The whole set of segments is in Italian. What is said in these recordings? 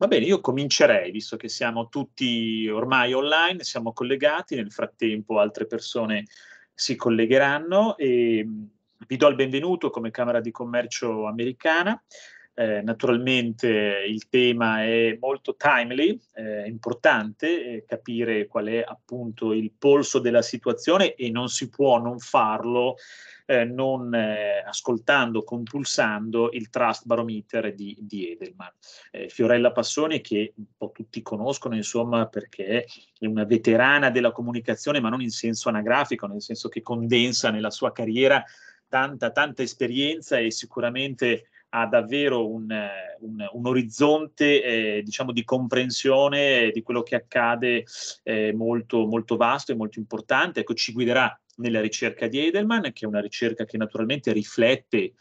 Va bene, io comincerei, visto che siamo tutti ormai online, siamo collegati, nel frattempo altre persone si collegheranno e mm, vi do il benvenuto come Camera di Commercio americana. Eh, naturalmente il tema è molto timely, eh, importante eh, capire qual è appunto il polso della situazione e non si può non farlo eh, non eh, ascoltando, compulsando il Trust Barometer di, di Edelman. Eh, Fiorella Passoni, che un po' tutti conoscono, insomma, perché è una veterana della comunicazione, ma non in senso anagrafico, nel senso che condensa nella sua carriera tanta, tanta esperienza e sicuramente ha davvero un, un, un orizzonte eh, diciamo di comprensione di quello che accade eh, molto, molto vasto e molto importante. Ecco, ci guiderà nella ricerca di Edelman, che è una ricerca che naturalmente riflette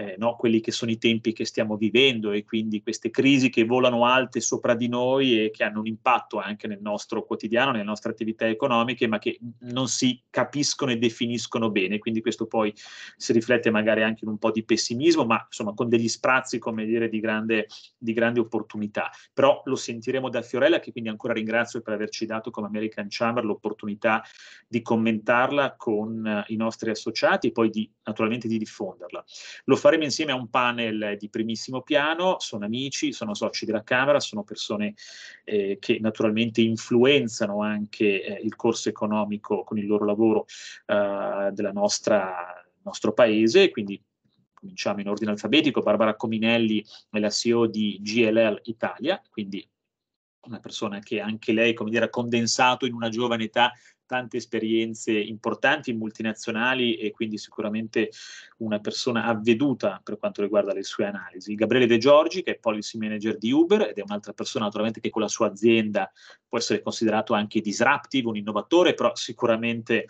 eh, no, quelli che sono i tempi che stiamo vivendo e quindi queste crisi che volano alte sopra di noi e che hanno un impatto anche nel nostro quotidiano, nelle nostre attività economiche, ma che non si capiscono e definiscono bene. Quindi questo poi si riflette magari anche in un po' di pessimismo, ma insomma con degli sprazzi, come dire, di grande, di grande opportunità. Però lo sentiremo da Fiorella, che quindi ancora ringrazio per averci dato come American Chamber l'opportunità di commentarla con eh, i nostri associati e poi di, naturalmente di diffonderla. Lo faremo faremo insieme a un panel di primissimo piano, sono amici, sono soci della Camera, sono persone eh, che naturalmente influenzano anche eh, il corso economico con il loro lavoro eh, del nostro paese, quindi cominciamo in ordine alfabetico, Barbara Cominelli è la CEO di GLL Italia, quindi una persona che anche lei, come dire, ha condensato in una giovane età tante esperienze importanti multinazionali e quindi sicuramente una persona avveduta per quanto riguarda le sue analisi. Gabriele De Giorgi, che è policy manager di Uber ed è un'altra persona naturalmente che con la sua azienda può essere considerato anche disruptive, un innovatore, però sicuramente uh,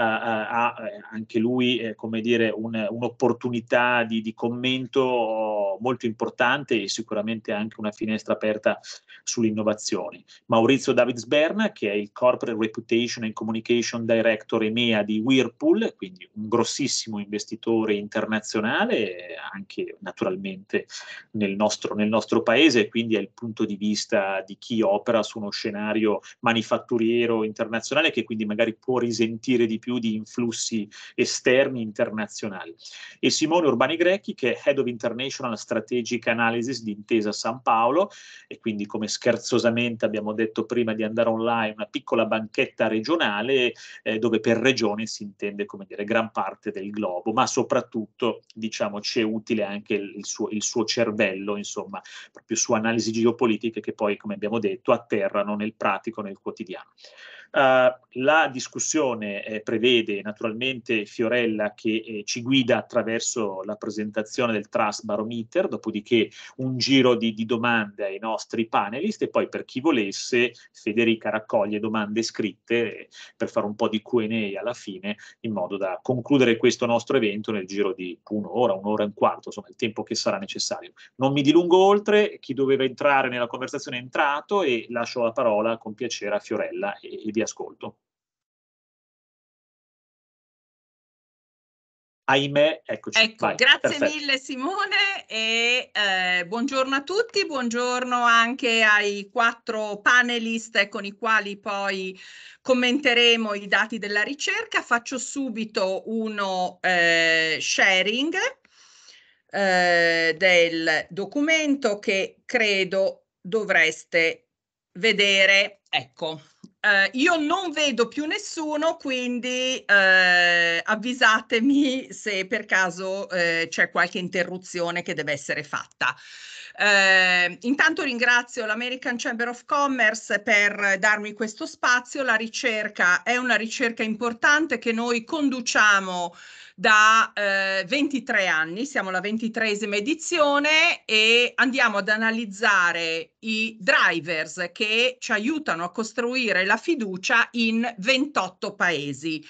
ha eh, anche lui, eh, come dire, un, un'opportunità di, di commento molto importante e sicuramente anche una finestra aperta sulle innovazioni. Maurizio Davidsberna, che è il Corporate Reputation and Communication Director EMEA di Whirlpool, quindi un grossissimo investitore internazionale, anche naturalmente nel nostro, nel nostro paese, quindi è il punto di vista di chi opera su uno scenario manifatturiero internazionale che quindi magari può risentire di più di influssi esterni internazionali. E Simone Urbani Grecchi, che è Head of International Strategic Analysis di Intesa San Paolo, e quindi come scherzosamente abbiamo detto prima di andare online, una piccola banchetta regionale nazionale eh, dove per regione si intende come dire gran parte del globo, ma soprattutto diciamo ci è utile anche il suo, il suo cervello, insomma, proprio su analisi geopolitiche che poi, come abbiamo detto, atterrano nel pratico, nel quotidiano. Uh, la discussione eh, prevede naturalmente Fiorella che eh, ci guida attraverso la presentazione del Trust Barometer, dopodiché un giro di, di, domande ai nostri panelist e poi per chi volesse Federica raccoglie domande scritte eh, per fare un po' di Q&A alla fine in modo da concludere questo nostro evento nel giro di un'ora, un'ora e un quarto, insomma il tempo che sarà necessario. Non mi dilungo oltre, chi doveva entrare nella conversazione è entrato e lascio la parola con piacere a Fiorella e, e vi ascolto. Ahimè, eccoci. Ecco, Vai, grazie perfetto. mille Simone e eh, buongiorno a tutti, buongiorno anche ai quattro panelist con i quali poi commenteremo i dati della ricerca. Faccio subito uno eh, sharing eh, del documento che credo dovreste vedere. Ecco, eh, io non vedo più nessuno, quindi eh, avvisatemi se per caso eh, c'è qualche interruzione che deve essere fatta. Eh, intanto ringrazio l'American Chamber of Commerce per darmi questo spazio. La ricerca è una ricerca importante che noi conduciamo da eh, 23 anni, siamo alla ventitresima edizione e andiamo ad analizzare i drivers che ci aiutano a costruire la fiducia in 28 paesi.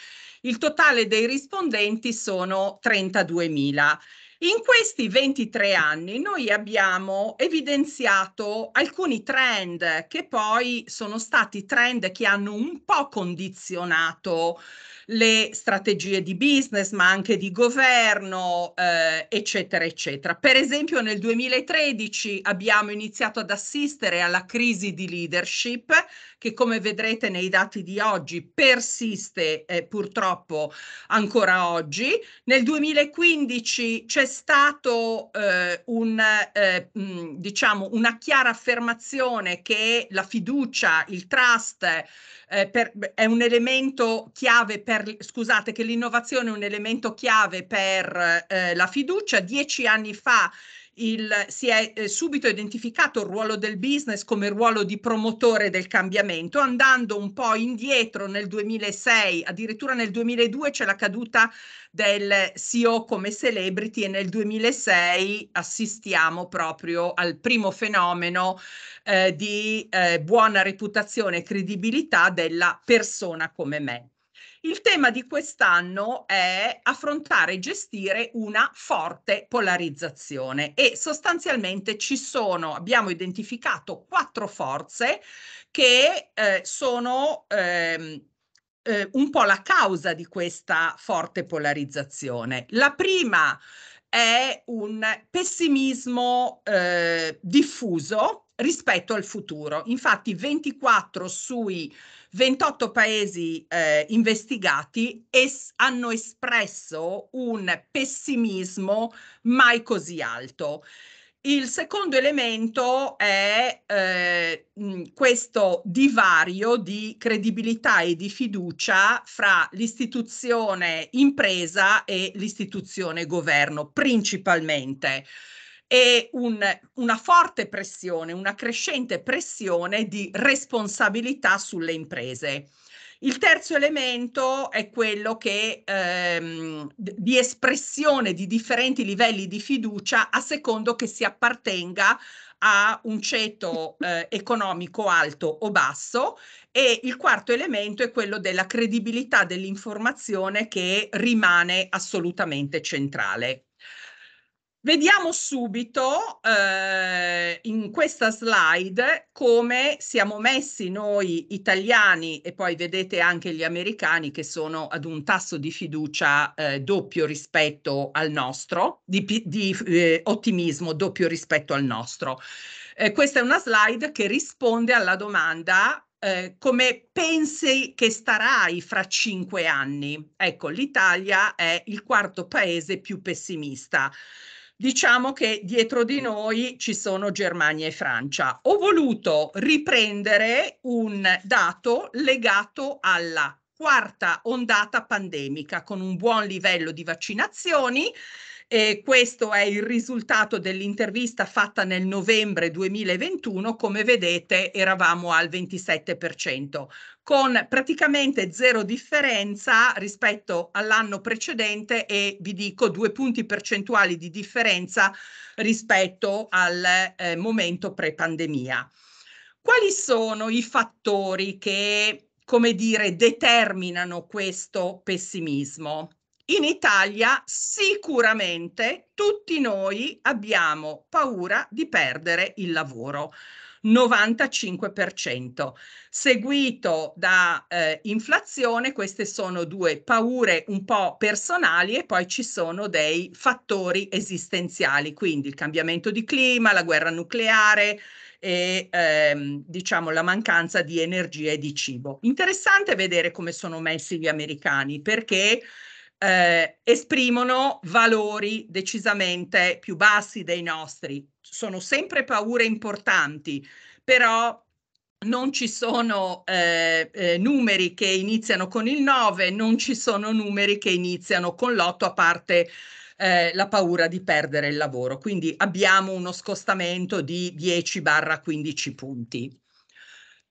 Il totale dei rispondenti sono 32.000. In questi 23 anni noi abbiamo evidenziato alcuni trend che poi sono stati trend che hanno un po' condizionato le strategie di business, ma anche di governo, eh, eccetera, eccetera. Per esempio nel 2013 abbiamo iniziato ad assistere alla crisi di leadership che come vedrete nei dati di oggi persiste eh, purtroppo ancora oggi. Nel 2015 c'è stato eh, un, eh, diciamo una chiara affermazione che la fiducia, il trust eh, per, è un elemento chiave per, scusate, che l'innovazione è un elemento chiave per eh, la fiducia. Dieci anni fa il, si è eh, subito identificato il ruolo del business come ruolo di promotore del cambiamento, andando un po' indietro nel 2006, addirittura nel 2002 c'è la caduta del CEO come celebrity e nel 2006 assistiamo proprio al primo fenomeno eh, di eh, buona reputazione e credibilità della persona come me. Il tema di quest'anno è affrontare e gestire una forte polarizzazione e sostanzialmente ci sono, abbiamo identificato quattro forze che eh, sono ehm, eh, un po' la causa di questa forte polarizzazione. La prima è un pessimismo eh, diffuso rispetto al futuro. Infatti 24 sui 28 paesi eh, investigati es- hanno espresso un pessimismo mai così alto. Il secondo elemento è eh, questo divario di credibilità e di fiducia fra l'istituzione impresa e l'istituzione governo, principalmente e un, una forte pressione, una crescente pressione di responsabilità sulle imprese. Il terzo elemento è quello che, ehm, di espressione di differenti livelli di fiducia a secondo che si appartenga a un ceto eh, economico alto o basso e il quarto elemento è quello della credibilità dell'informazione che rimane assolutamente centrale. Vediamo subito eh, in questa slide come siamo messi noi italiani e poi vedete anche gli americani che sono ad un tasso di fiducia eh, doppio rispetto al nostro, di, di eh, ottimismo doppio rispetto al nostro. Eh, questa è una slide che risponde alla domanda eh, come pensi che starai fra cinque anni? Ecco, l'Italia è il quarto paese più pessimista diciamo che dietro di noi ci sono Germania e Francia. Ho voluto riprendere un dato legato alla quarta ondata pandemica con un buon livello di vaccinazioni e questo è il risultato dell'intervista fatta nel novembre 2021, come vedete eravamo al 27%, con praticamente zero differenza rispetto all'anno precedente e vi dico due punti percentuali di differenza rispetto al eh, momento pre-pandemia. Quali sono i fattori che, come dire, determinano questo pessimismo? in Italia sicuramente tutti noi abbiamo paura di perdere il lavoro. 95%, seguito da eh, inflazione, queste sono due paure un po' personali e poi ci sono dei fattori esistenziali, quindi il cambiamento di clima, la guerra nucleare e ehm, diciamo la mancanza di energia e di cibo. Interessante vedere come sono messi gli americani perché eh, esprimono valori decisamente più bassi dei nostri. Sono sempre paure importanti, però non ci sono eh, eh, numeri che iniziano con il 9, non ci sono numeri che iniziano con l'8 a parte eh, la paura di perdere il lavoro. Quindi abbiamo uno scostamento di 10-15 punti.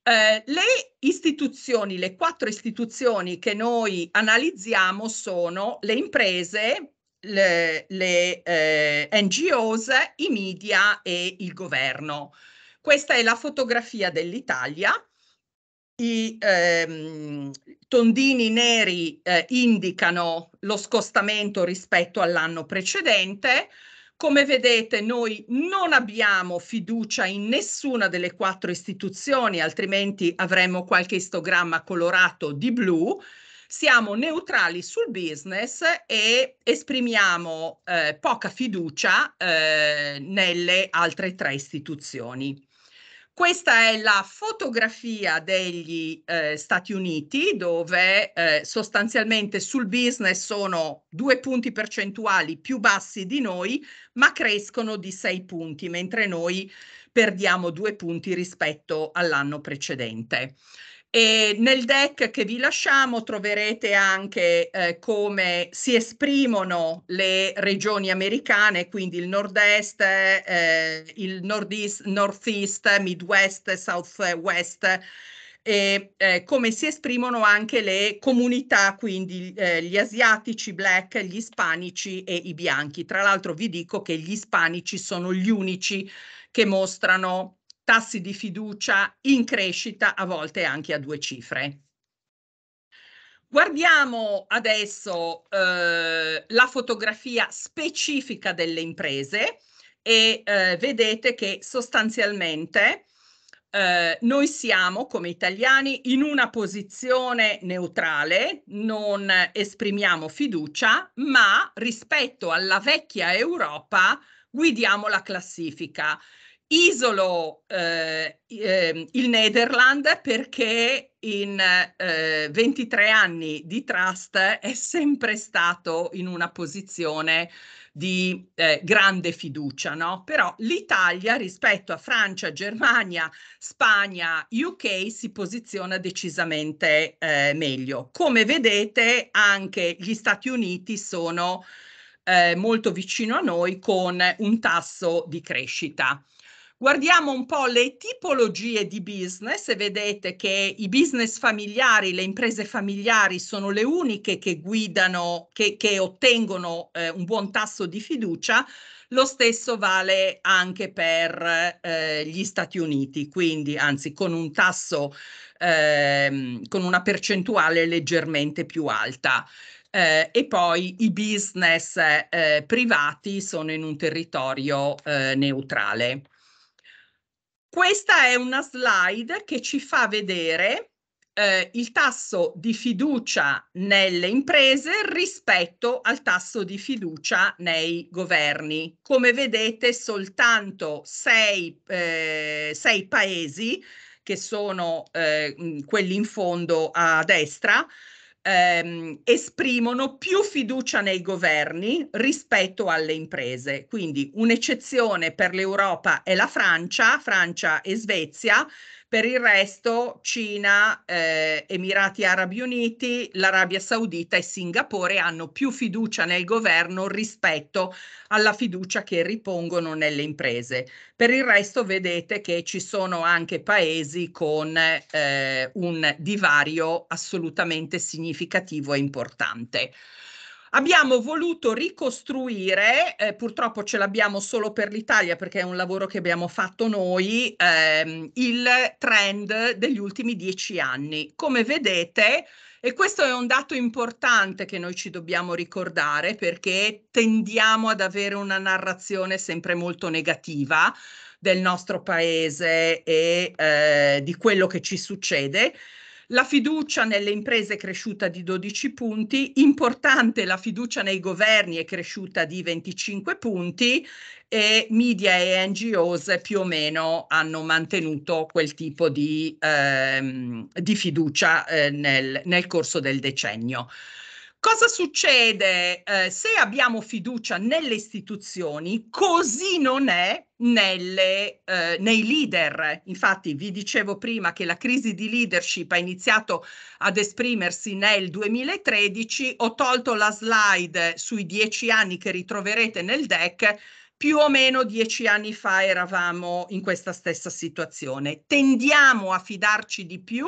Eh, le istituzioni, le quattro istituzioni che noi analizziamo sono le imprese, le, le eh, NGOs, i media e il governo. Questa è la fotografia dell'Italia. I ehm, tondini neri eh, indicano lo scostamento rispetto all'anno precedente, come vedete, noi non abbiamo fiducia in nessuna delle quattro istituzioni, altrimenti avremmo qualche istogramma colorato di blu. Siamo neutrali sul business e esprimiamo eh, poca fiducia eh, nelle altre tre istituzioni. Questa è la fotografia degli eh, Stati Uniti dove eh, sostanzialmente sul business sono due punti percentuali più bassi di noi, ma crescono di sei punti, mentre noi perdiamo due punti rispetto all'anno precedente. E nel deck che vi lasciamo troverete anche eh, come si esprimono le regioni americane, quindi il nord-est, eh, il nord-east, north-east, midwest, south-west, e eh, come si esprimono anche le comunità, quindi eh, gli asiatici, black, gli ispanici e i bianchi. Tra l'altro vi dico che gli ispanici sono gli unici che mostrano tassi di fiducia in crescita a volte anche a due cifre. Guardiamo adesso eh, la fotografia specifica delle imprese e eh, vedete che sostanzialmente eh, noi siamo come italiani in una posizione neutrale, non esprimiamo fiducia, ma rispetto alla vecchia Europa guidiamo la classifica. Isolo eh, ehm, il Nederland perché in eh, 23 anni di trust è sempre stato in una posizione di eh, grande fiducia, no? Però l'Italia rispetto a Francia, Germania, Spagna, UK si posiziona decisamente eh, meglio. Come vedete anche gli Stati Uniti sono eh, molto vicino a noi con un tasso di crescita. Guardiamo un po' le tipologie di business vedete che i business familiari, le imprese familiari sono le uniche che guidano, che, che ottengono eh, un buon tasso di fiducia. Lo stesso vale anche per eh, gli Stati Uniti, quindi anzi con un tasso, eh, con una percentuale leggermente più alta. Eh, e poi i business eh, privati sono in un territorio eh, neutrale. Questa è una slide che ci fa vedere eh, il tasso di fiducia nelle imprese rispetto al tasso di fiducia nei governi. Come vedete soltanto sei, eh, sei paesi che sono eh, quelli in fondo a destra, ehm, esprimono più fiducia nei governi rispetto alle imprese. Quindi un'eccezione per l'Europa è la Francia, Francia e Svezia, per il resto Cina, eh, Emirati Arabi Uniti, l'Arabia Saudita e Singapore hanno più fiducia nel governo rispetto alla fiducia che ripongono nelle imprese. Per il resto vedete che ci sono anche paesi con eh, un divario assolutamente significativo e importante. Abbiamo voluto ricostruire, eh, purtroppo ce l'abbiamo solo per l'Italia perché è un lavoro che abbiamo fatto noi, ehm, il trend degli ultimi dieci anni. Come vedete, e questo è un dato importante che noi ci dobbiamo ricordare perché tendiamo ad avere una narrazione sempre molto negativa del nostro paese e eh, di quello che ci succede. La fiducia nelle imprese è cresciuta di 12 punti, importante la fiducia nei governi è cresciuta di 25 punti e media e NGOs più o meno hanno mantenuto quel tipo di, ehm, di fiducia eh, nel, nel corso del decennio. Cosa succede eh, se abbiamo fiducia nelle istituzioni? Così non è nelle, eh, nei leader. Infatti vi dicevo prima che la crisi di leadership ha iniziato ad esprimersi nel 2013. Ho tolto la slide sui dieci anni che ritroverete nel deck. Più o meno dieci anni fa eravamo in questa stessa situazione. Tendiamo a fidarci di più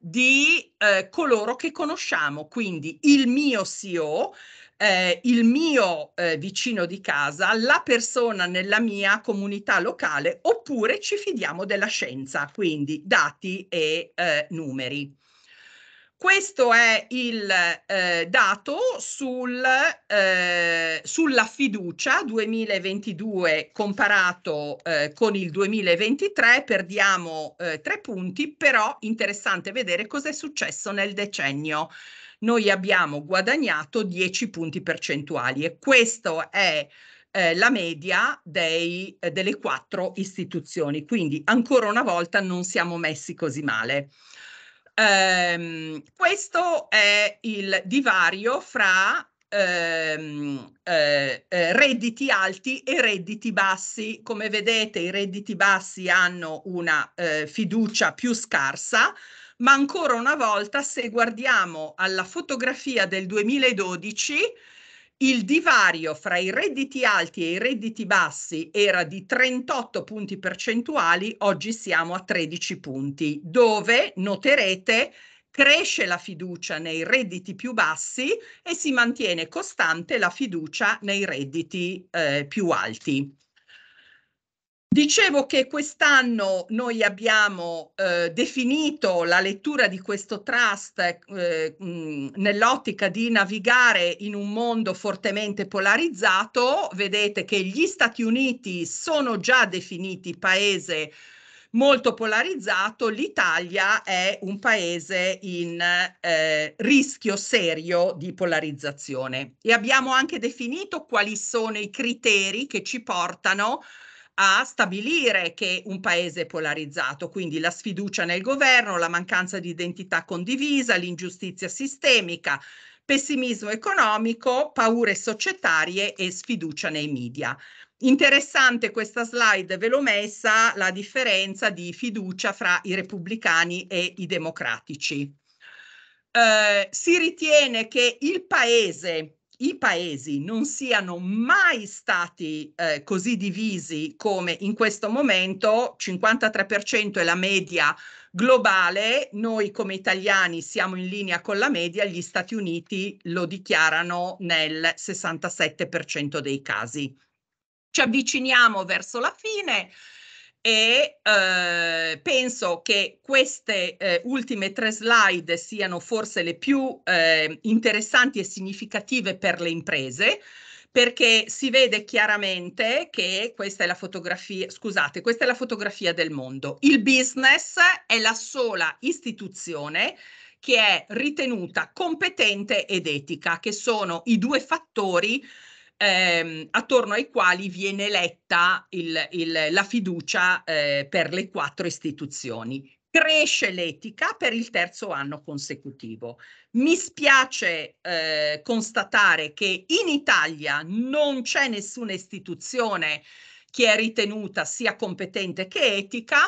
di eh, coloro che conosciamo, quindi il mio CEO, eh, il mio eh, vicino di casa, la persona nella mia comunità locale, oppure ci fidiamo della scienza, quindi dati e eh, numeri. Questo è il eh, dato sul, eh, sulla fiducia 2022 comparato eh, con il 2023, perdiamo eh, tre punti, però interessante vedere cosa è successo nel decennio. Noi abbiamo guadagnato 10 punti percentuali e questa è eh, la media dei, eh, delle quattro istituzioni, quindi ancora una volta non siamo messi così male. Ehm, questo è il divario fra ehm, eh, eh, redditi alti e redditi bassi. Come vedete i redditi bassi hanno una eh, fiducia più scarsa, ma ancora una volta se guardiamo alla fotografia del 2012 il divario fra i redditi alti e i redditi bassi era di 38 punti percentuali, oggi siamo a 13 punti, dove noterete cresce la fiducia nei redditi più bassi e si mantiene costante la fiducia nei redditi eh, più alti. Dicevo che quest'anno noi abbiamo eh, definito la lettura di questo trust eh, nell'ottica di navigare in un mondo fortemente polarizzato. Vedete che gli Stati Uniti sono già definiti paese molto polarizzato, l'Italia è un paese in eh, rischio serio di polarizzazione e abbiamo anche definito quali sono i criteri che ci portano a a stabilire che un paese è polarizzato, quindi la sfiducia nel governo, la mancanza di identità condivisa, l'ingiustizia sistemica, pessimismo economico, paure societarie e sfiducia nei media. Interessante questa slide, ve l'ho messa, la differenza di fiducia fra i repubblicani e i democratici. Eh, si ritiene che il paese i paesi non siano mai stati eh, così divisi come in questo momento, 53% è la media globale, noi come italiani siamo in linea con la media, gli Stati Uniti lo dichiarano nel 67% dei casi. Ci avviciniamo verso la fine, e eh, penso che queste eh, ultime tre slide siano forse le più eh, interessanti e significative per le imprese perché si vede chiaramente che questa è la fotografia, scusate, questa è la fotografia del mondo. Il business è la sola istituzione che è ritenuta competente ed etica, che sono i due fattori eh, ehm, attorno ai quali viene eletta il, il, la fiducia eh, per le quattro istituzioni. Cresce l'etica per il terzo anno consecutivo. Mi spiace eh, constatare che in Italia non c'è nessuna istituzione che è ritenuta sia competente che etica,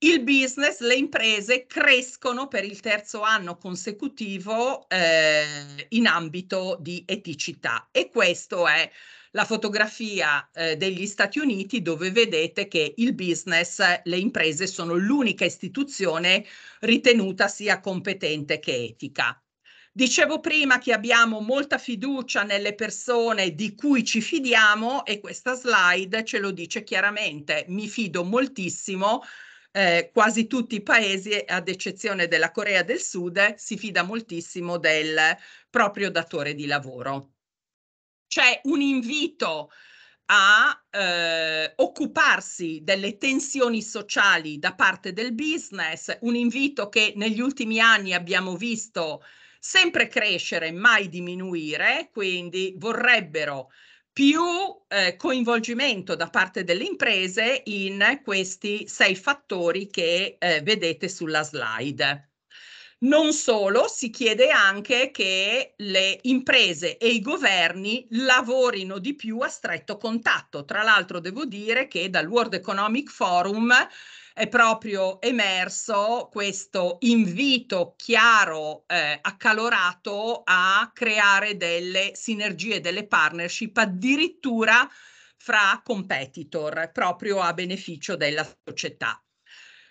il business, le imprese crescono per il terzo anno consecutivo eh, in ambito di eticità e questa è la fotografia eh, degli Stati Uniti dove vedete che il business, le imprese sono l'unica istituzione ritenuta sia competente che etica. Dicevo prima che abbiamo molta fiducia nelle persone di cui ci fidiamo e questa slide ce lo dice chiaramente, mi fido moltissimo eh, quasi tutti i paesi, ad eccezione della Corea del Sud, si fida moltissimo del proprio datore di lavoro. C'è un invito a eh, occuparsi delle tensioni sociali da parte del business, un invito che negli ultimi anni abbiamo visto sempre crescere, mai diminuire, quindi vorrebbero più eh, coinvolgimento da parte delle imprese in questi sei fattori che eh, vedete sulla slide. Non solo, si chiede anche che le imprese e i governi lavorino di più a stretto contatto. Tra l'altro devo dire che dal World Economic Forum è proprio emerso questo invito chiaro, eh, accalorato a creare delle sinergie, delle partnership addirittura fra competitor, proprio a beneficio della società.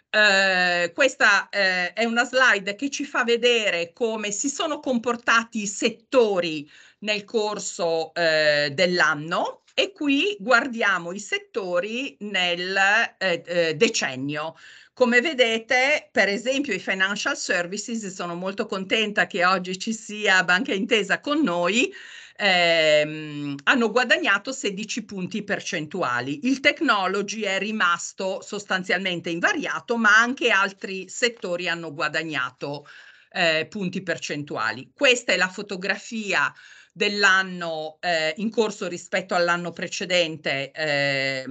Eh, questa eh, è una slide che ci fa vedere come si sono comportati i settori nel corso eh, dell'anno e qui guardiamo i settori nel eh, eh, decennio. Come vedete, per esempio, i financial services, sono molto contenta che oggi ci sia Banca Intesa con noi, ehm, hanno guadagnato 16 punti percentuali. Il technology è rimasto sostanzialmente invariato, ma anche altri settori hanno guadagnato eh, punti percentuali. Questa è la fotografia dell'anno eh, in corso rispetto all'anno precedente eh,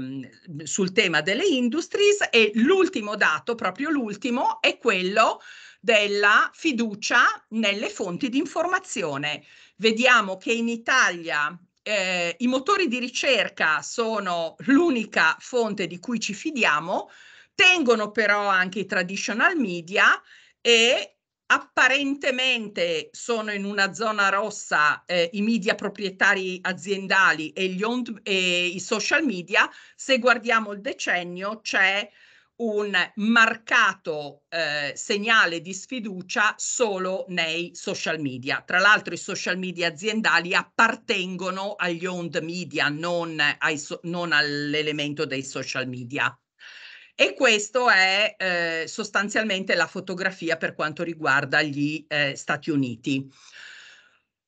sul tema delle industries e l'ultimo dato, proprio l'ultimo, è quello della fiducia nelle fonti di informazione. Vediamo che in Italia eh, i motori di ricerca sono l'unica fonte di cui ci fidiamo, tengono però anche i traditional media e apparentemente sono in una zona rossa eh, i media proprietari aziendali e, gli on- e i social media, se guardiamo il decennio c'è un marcato eh, segnale di sfiducia solo nei social media. Tra l'altro i social media aziendali appartengono agli owned media, non, so- non all'elemento dei social media. E questo è eh, sostanzialmente la fotografia per quanto riguarda gli eh, Stati Uniti.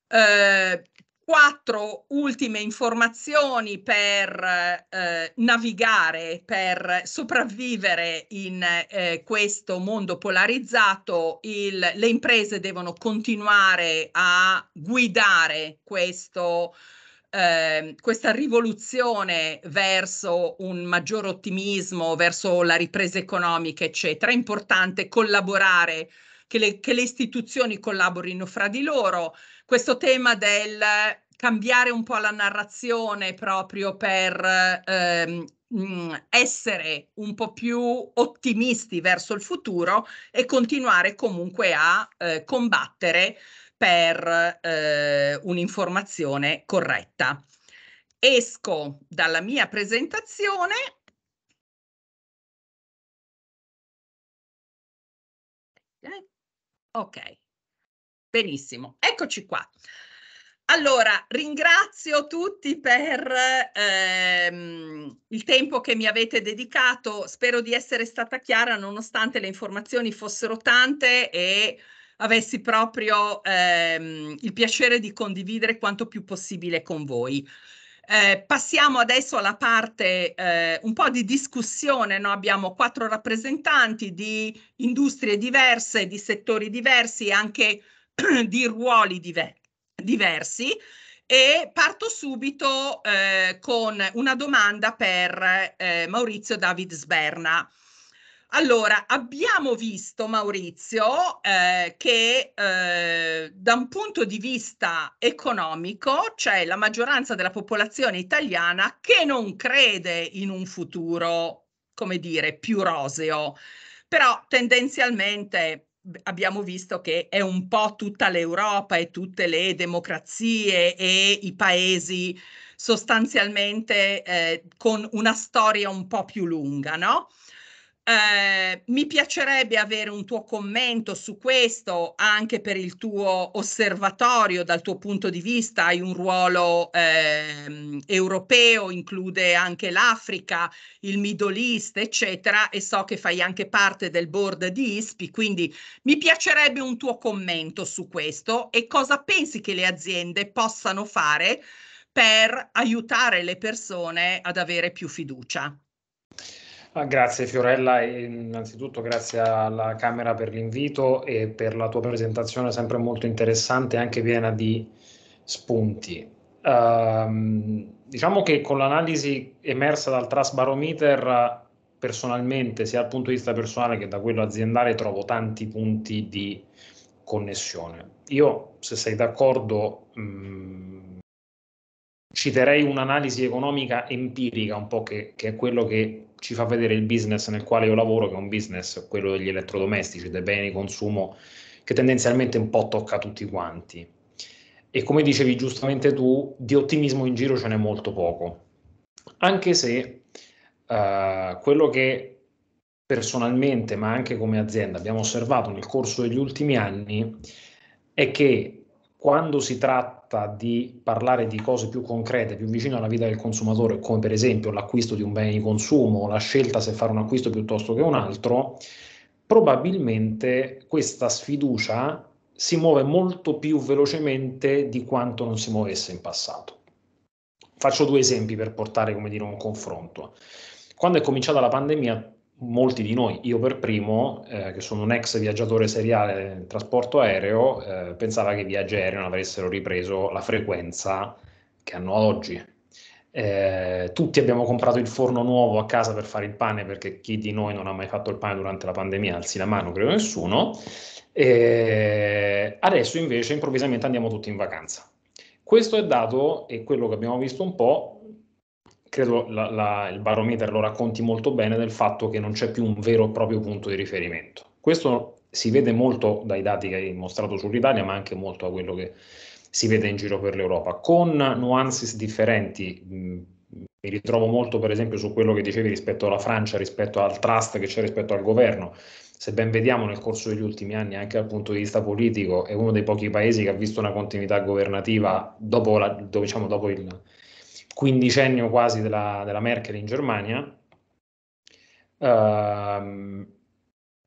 Eh, quattro ultime informazioni per eh, navigare, per sopravvivere in eh, questo mondo polarizzato. Il, le imprese devono continuare a guidare questo eh, questa rivoluzione verso un maggior ottimismo, verso la ripresa economica, eccetera, è importante collaborare, che le, che le istituzioni collaborino fra di loro. Questo tema del cambiare un po' la narrazione proprio per ehm, mm, essere un po' più ottimisti verso il futuro e continuare comunque a eh, combattere per eh, un'informazione corretta. Esco dalla mia presentazione eh, Ok, benissimo, eccoci qua. Allora, ringrazio tutti per ehm, il tempo che mi avete dedicato, spero di essere stata chiara nonostante le informazioni fossero tante e avessi proprio ehm, il piacere di condividere quanto più possibile con voi. Eh, passiamo adesso alla parte eh, un po' di discussione, no? abbiamo quattro rappresentanti di industrie diverse, di settori diversi e anche di ruoli diver diversi e parto subito eh, con una domanda per eh, Maurizio David Sberna. Allora, abbiamo visto Maurizio eh, che eh, da un punto di vista economico c'è la maggioranza della popolazione italiana che non crede in un futuro, come dire, più roseo, però tendenzialmente abbiamo visto che è un po' tutta l'Europa e tutte le democrazie e i paesi sostanzialmente eh, con una storia un po' più lunga, no? Eh, mi piacerebbe avere un tuo commento su questo, anche per il tuo osservatorio, dal tuo punto di vista, hai un ruolo eh, europeo, include anche l'Africa, il Middle East, eccetera, e so che fai anche parte del board di ISPI, quindi mi piacerebbe un tuo commento su questo e cosa pensi che le aziende possano fare per aiutare le persone ad avere più fiducia. Ah, grazie Fiorella innanzitutto grazie alla Camera per l'invito e per la tua presentazione sempre molto interessante e anche piena di spunti. Uh, diciamo che con l'analisi emersa dal Trust Barometer personalmente, sia dal punto di vista personale che da quello aziendale, trovo tanti punti di connessione. Io, se sei d'accordo, mh, mm, citerei un'analisi economica empirica, un po' che, che è quello che ci fa vedere il business nel quale io lavoro, che è un business, quello degli elettrodomestici, dei beni di consumo, che tendenzialmente un po' tocca a tutti quanti. E come dicevi giustamente tu, di ottimismo in giro ce n'è molto poco, anche se uh, quello che personalmente, ma anche come azienda, abbiamo osservato nel corso degli ultimi anni è che quando si tratta tratta di parlare di cose più concrete, più vicine alla vita del consumatore, come per esempio l'acquisto di un bene di consumo, la scelta se fare un acquisto piuttosto che un altro, probabilmente questa sfiducia si muove molto più velocemente di quanto non si muovesse in passato. Faccio due esempi per portare, come dire, un confronto. Quando è cominciata la pandemia, molti di noi, io per primo, eh, che sono un ex viaggiatore seriale nel trasporto aereo, eh, pensava che i viaggi aerei non avessero ripreso la frequenza che hanno ad oggi. Eh, tutti abbiamo comprato il forno nuovo a casa per fare il pane, perché chi di noi non ha mai fatto il pane durante la pandemia, alzi la mano, credo nessuno. adesso invece improvvisamente andiamo tutti in vacanza. Questo è dato, e quello che abbiamo visto un po', credo la, la, il barometer lo racconti molto bene del fatto che non c'è più un vero e proprio punto di riferimento. Questo si vede molto dai dati che hai mostrato sull'Italia, ma anche molto da quello che si vede in giro per l'Europa, con nuances differenti. Mi ritrovo molto, per esempio, su quello che dicevi rispetto alla Francia, rispetto al trust che c'è rispetto al governo. Se ben vediamo nel corso degli ultimi anni, anche dal punto di vista politico, è uno dei pochi paesi che ha visto una continuità governativa dopo, la, diciamo, dopo il, quindicennio quasi della, della Merkel in Germania. Uh,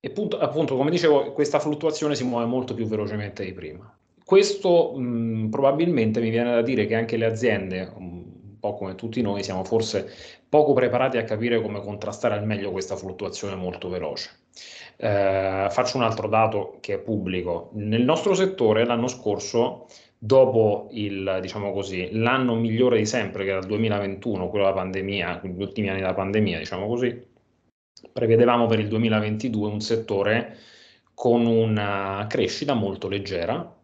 e punto, appunto, come dicevo, questa fluttuazione si muove molto più velocemente di prima. Questo mh, probabilmente mi viene da dire che anche le aziende, un po' come tutti noi, siamo forse poco preparati a capire come contrastare al meglio questa fluttuazione molto veloce. Eh, faccio un altro dato che è pubblico. Nel nostro settore l'anno scorso dopo il, diciamo così, l'anno migliore di sempre, che era il 2021, quello della pandemia, quindi gli ultimi anni della pandemia, diciamo così, prevedevamo per il 2022 un settore con una crescita molto leggera,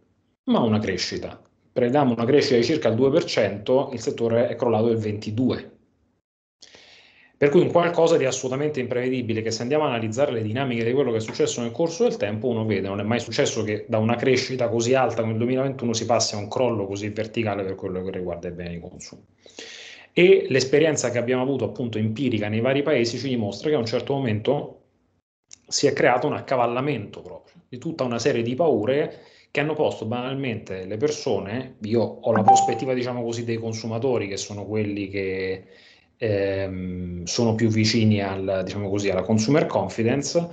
ma una crescita. Prevedevamo una crescita di circa il 2%, il settore è crollato del 22%. Per cui un qualcosa di assolutamente imprevedibile che se andiamo a analizzare le dinamiche di quello che è successo nel corso del tempo, uno vede, non è mai successo che da una crescita così alta come il 2021 si passi a un crollo così verticale per quello che riguarda i beni di consumo. E l'esperienza che abbiamo avuto appunto empirica nei vari paesi ci dimostra che a un certo momento si è creato un accavallamento proprio di tutta una serie di paure che hanno posto banalmente le persone, io ho la prospettiva diciamo così dei consumatori che sono quelli che ehm, sono più vicini al, diciamo così, alla consumer confidence,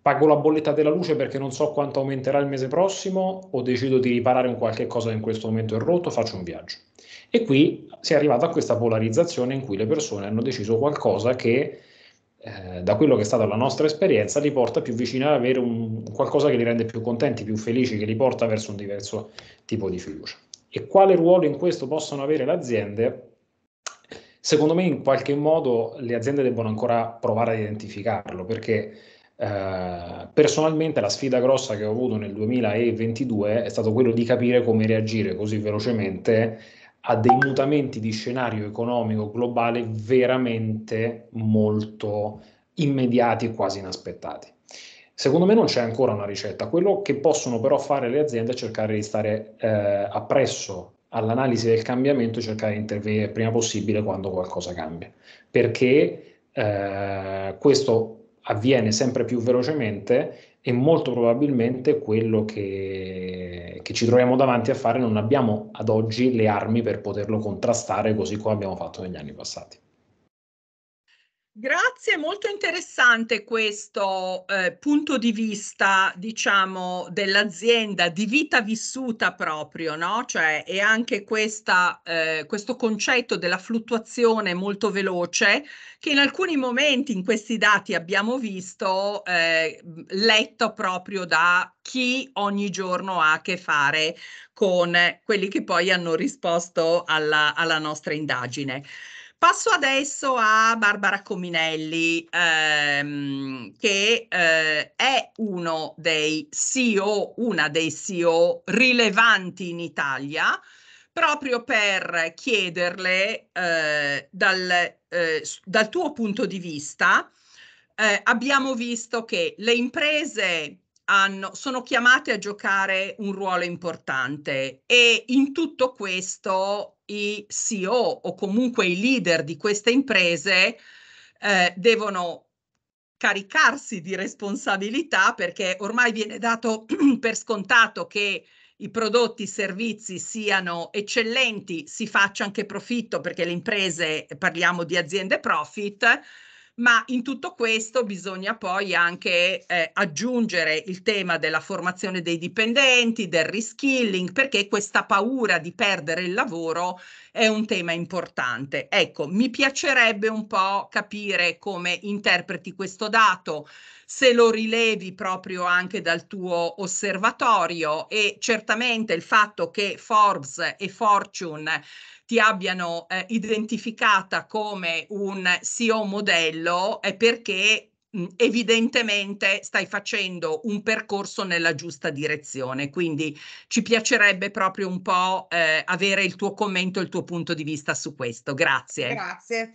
pago la bolletta della luce perché non so quanto aumenterà il mese prossimo o decido di riparare un qualche cosa che in questo momento è rotto, faccio un viaggio. E qui si è arrivata a questa polarizzazione in cui le persone hanno deciso qualcosa che eh, da quello che è stata la nostra esperienza li porta più vicini ad avere un, qualcosa che li rende più contenti, più felici, che li porta verso un diverso tipo di fiducia. E quale ruolo in questo possono avere le aziende? Secondo me in qualche modo le aziende debbono ancora provare ad identificarlo perché eh, personalmente la sfida grossa che ho avuto nel 2022 è stato quello di capire come reagire così velocemente a dei mutamenti di scenario economico globale veramente molto immediati e quasi inaspettati. Secondo me non c'è ancora una ricetta, quello che possono però fare le aziende è cercare di stare eh, appresso all'analisi del cambiamento cercare di intervenire il prima possibile quando qualcosa cambia, perché eh, questo avviene sempre più velocemente e molto probabilmente quello che, che, ci troviamo davanti a fare non abbiamo ad oggi le armi per poterlo contrastare così come abbiamo fatto negli anni passati. Grazie, molto interessante questo eh, punto di vista, diciamo, dell'azienda, di vita vissuta proprio, no? Cioè, e anche questa, eh, questo concetto della fluttuazione molto veloce che in alcuni momenti in questi dati abbiamo visto, eh, letto proprio da chi ogni giorno ha a che fare con quelli che poi hanno risposto alla, alla nostra indagine. Passo adesso a Barbara Cominelli, ehm, che eh, è uno dei CEO, una dei CEO rilevanti in Italia, proprio per chiederle eh, dal, eh, dal, tuo punto di vista, eh, abbiamo visto che le imprese hanno, sono chiamate a giocare un ruolo importante e in tutto questo i CEO o comunque i leader di queste imprese eh, devono caricarsi di responsabilità perché ormai viene dato per scontato che i prodotti, e i servizi siano eccellenti, si faccia anche profitto perché le imprese, parliamo di aziende profit, ma in tutto questo bisogna poi anche eh, aggiungere il tema della formazione dei dipendenti, del reskilling, perché questa paura di perdere il lavoro è un tema importante. Ecco, mi piacerebbe un po' capire come interpreti questo dato, se lo rilevi proprio anche dal tuo osservatorio e certamente il fatto che Forbes e Fortune ti abbiano eh, identificata come un CEO modello è perché mh, evidentemente stai facendo un percorso nella giusta direzione quindi ci piacerebbe proprio un po' eh, avere il tuo commento il tuo punto di vista su questo grazie grazie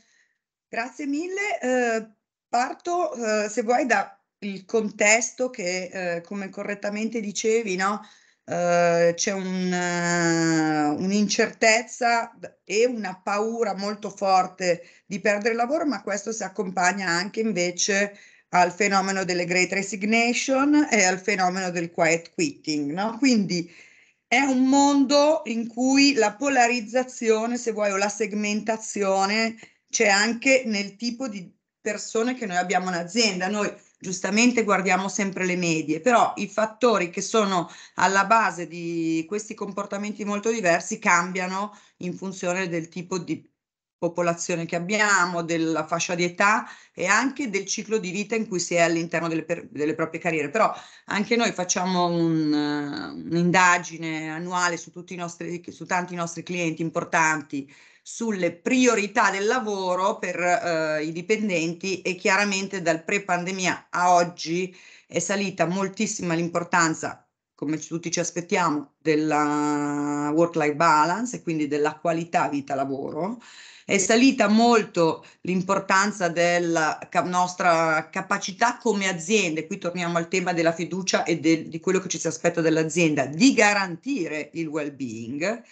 grazie mille eh, parto eh, se vuoi dal contesto che eh, come correttamente dicevi no eh, c'è un, eh, un'incertezza e una paura molto forte di perdere il lavoro, ma questo si accompagna anche invece al fenomeno delle great resignation e al fenomeno del quiet quitting. No? Quindi è un mondo in cui la polarizzazione, se vuoi, o la segmentazione c'è anche nel tipo di persone che noi abbiamo in azienda. Noi giustamente guardiamo sempre le medie, però i fattori che sono alla base di questi comportamenti molto diversi cambiano in funzione del tipo di popolazione che abbiamo, della fascia di età e anche del ciclo di vita in cui si è all'interno delle, delle proprie carriere. Però anche noi facciamo un, un'indagine annuale su, tutti i nostri, su tanti nostri clienti importanti sulle priorità del lavoro per eh, i dipendenti e chiaramente dal pre-pandemia a oggi è salita moltissima l'importanza, come tutti ci aspettiamo, della work-life balance e quindi della qualità vita-lavoro. È salita molto l'importanza della nostra capacità come aziende, qui torniamo al tema della fiducia e de, di quello che ci si aspetta dall'azienda, di garantire il well-being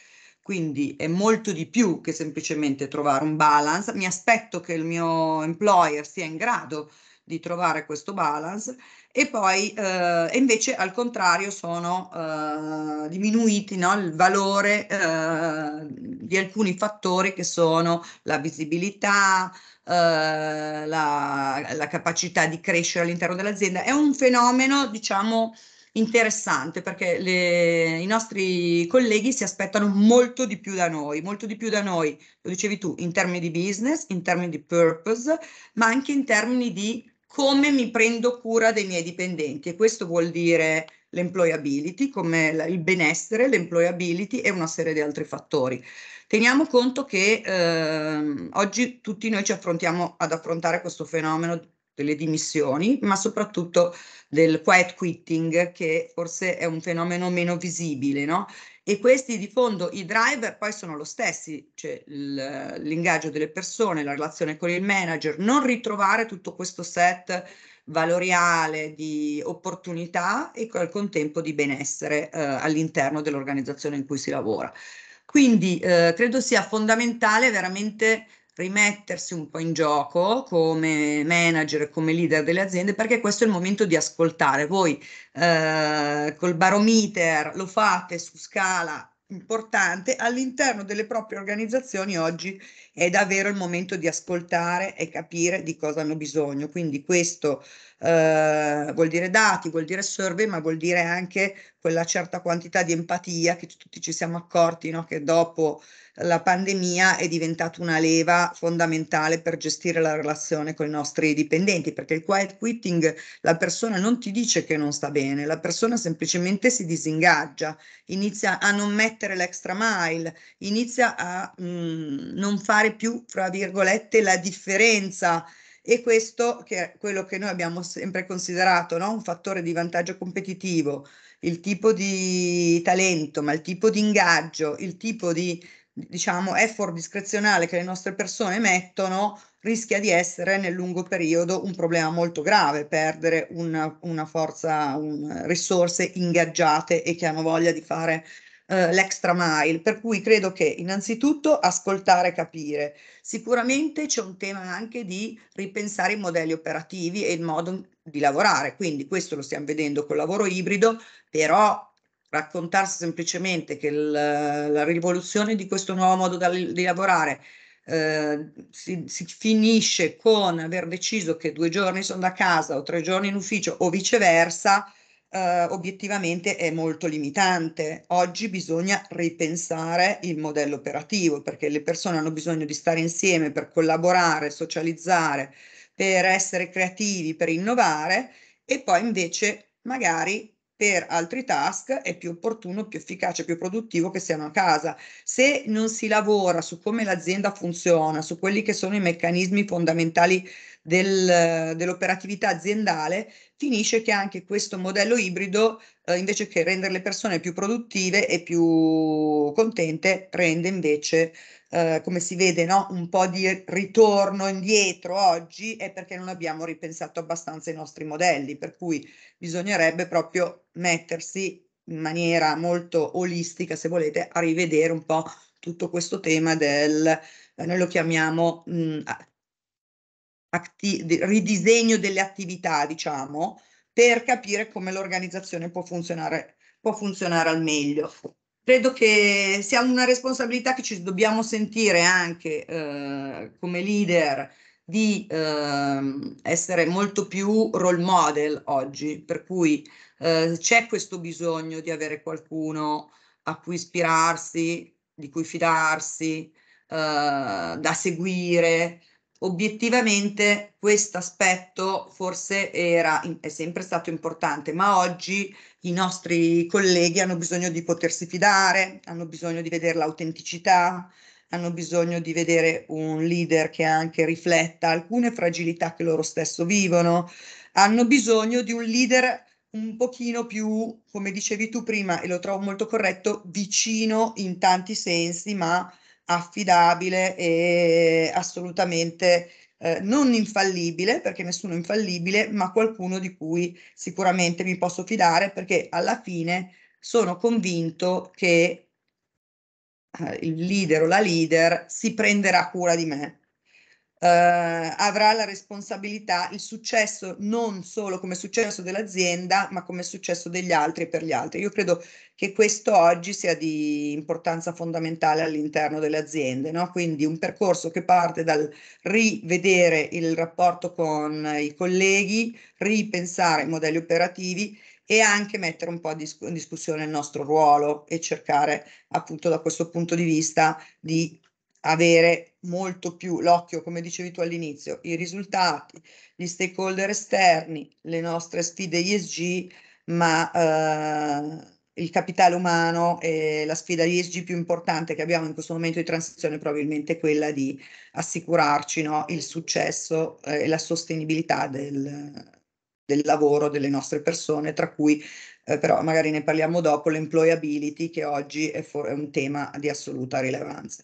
quindi è molto di più che semplicemente trovare un balance. Mi aspetto che il mio employer sia in grado di trovare questo balance e poi eh, invece al contrario sono eh, diminuiti no, il valore eh, di alcuni fattori che sono la visibilità, eh, la, la, capacità di crescere all'interno dell'azienda. È un fenomeno diciamo interessante perché le, i nostri colleghi si aspettano molto di più da noi, molto di più da noi, lo dicevi tu, in termini di business, in termini di purpose, ma anche in termini di come mi prendo cura dei miei dipendenti e questo vuol dire l'employability, come il benessere, l'employability e una serie di altri fattori. Teniamo conto che ehm, oggi tutti noi ci affrontiamo ad affrontare questo fenomeno delle dimissioni, ma soprattutto del quiet quitting, che forse è un fenomeno meno visibile, no? E questi di fondo, i driver, poi sono lo stessi, cioè l'ingaggio delle persone, la relazione con il manager, non ritrovare tutto questo set valoriale di opportunità e al contempo di benessere eh, all'interno dell'organizzazione in cui si lavora. Quindi eh, credo sia fondamentale veramente rimettersi un po' in gioco come manager, come leader delle aziende, perché questo è il momento di ascoltare. Voi eh, col barometer lo fate su scala importante all'interno delle proprie organizzazioni oggi è davvero il momento di ascoltare e capire di cosa hanno bisogno. Quindi questo eh, vuol dire dati, vuol dire survey, ma vuol dire anche quella certa quantità di empatia che tutti ci siamo accorti no? che dopo la pandemia è diventata una leva fondamentale per gestire la relazione con i nostri dipendenti, perché il quiet quitting la persona non ti dice che non sta bene, la persona semplicemente si disingaggia, inizia a non mettere l'extra mile, inizia a mh, mm, non fare fare più, fra virgolette, la differenza. E questo che è quello che noi abbiamo sempre considerato no? un fattore di vantaggio competitivo, il tipo di talento, ma il tipo di ingaggio, il tipo di diciamo, effort discrezionale che le nostre persone mettono rischia di essere nel lungo periodo un problema molto grave, perdere una, una forza, un, risorse ingaggiate e che hanno voglia di fare eh, l'extra mile, per cui credo che innanzitutto ascoltare e capire. Sicuramente c'è un tema anche di ripensare i modelli operativi e il modo di lavorare, quindi questo lo stiamo vedendo col lavoro ibrido, però raccontarsi semplicemente che la, la rivoluzione di questo nuovo modo da, di lavorare eh, si, si, finisce con aver deciso che due giorni sono da casa o tre giorni in ufficio o viceversa, eh, obiettivamente è molto limitante. Oggi bisogna ripensare il modello operativo perché le persone hanno bisogno di stare insieme per collaborare, socializzare, per essere creativi, per innovare e poi invece magari per altri task è più opportuno, più efficace, più produttivo che siano a casa. Se non si lavora su come l'azienda funziona, su quelli che sono i meccanismi fondamentali del, dell'operatività aziendale, finisce che anche questo modello ibrido, eh, invece che rendere le persone più produttive e più contente, rende invece, eh, come si vede, no? un po' di ritorno indietro oggi è perché non abbiamo ripensato abbastanza i nostri modelli, per cui bisognerebbe proprio mettersi in maniera molto olistica, se volete, a rivedere un po' tutto questo tema del, eh, noi lo chiamiamo mh, mm, ridisegno delle attività, diciamo, per capire come l'organizzazione può funzionare, può funzionare al meglio. Credo che sia una responsabilità che ci dobbiamo sentire anche eh, come leader di eh, essere molto più role model oggi, per cui eh, c'è questo bisogno di avere qualcuno a cui ispirarsi, di cui fidarsi, eh, da seguire, obiettivamente questo aspetto forse era, è sempre stato importante, ma oggi i nostri colleghi hanno bisogno di potersi fidare, hanno bisogno di vedere l'autenticità, hanno bisogno di vedere un leader che anche rifletta alcune fragilità che loro stesso vivono, hanno bisogno di un leader un pochino più, come dicevi tu prima, e lo trovo molto corretto, vicino in tanti sensi, ma affidabile e assolutamente eh, non infallibile, perché nessuno è infallibile, ma qualcuno di cui sicuramente mi posso fidare perché alla fine sono convinto che eh, il leader o la leader si prenderà cura di me eh, avrà la responsabilità, il successo non solo come successo dell'azienda, ma come successo degli altri e per gli altri. Io credo che questo oggi sia di importanza fondamentale all'interno delle aziende, no? quindi un percorso che parte dal rivedere il rapporto con i colleghi, ripensare i modelli operativi e anche mettere un po' in discussione il nostro ruolo e cercare appunto da questo punto di vista di avere molto più l'occhio, come dicevi tu all'inizio, i risultati, gli stakeholder esterni, le nostre sfide ISG, ma eh, il capitale umano e la sfida ISG più importante che abbiamo in questo momento di transizione è probabilmente quella di assicurarci no, il successo e la sostenibilità del, del lavoro delle nostre persone, tra cui eh, però magari ne parliamo dopo, l'employability che oggi è, for- è un tema di assoluta rilevanza.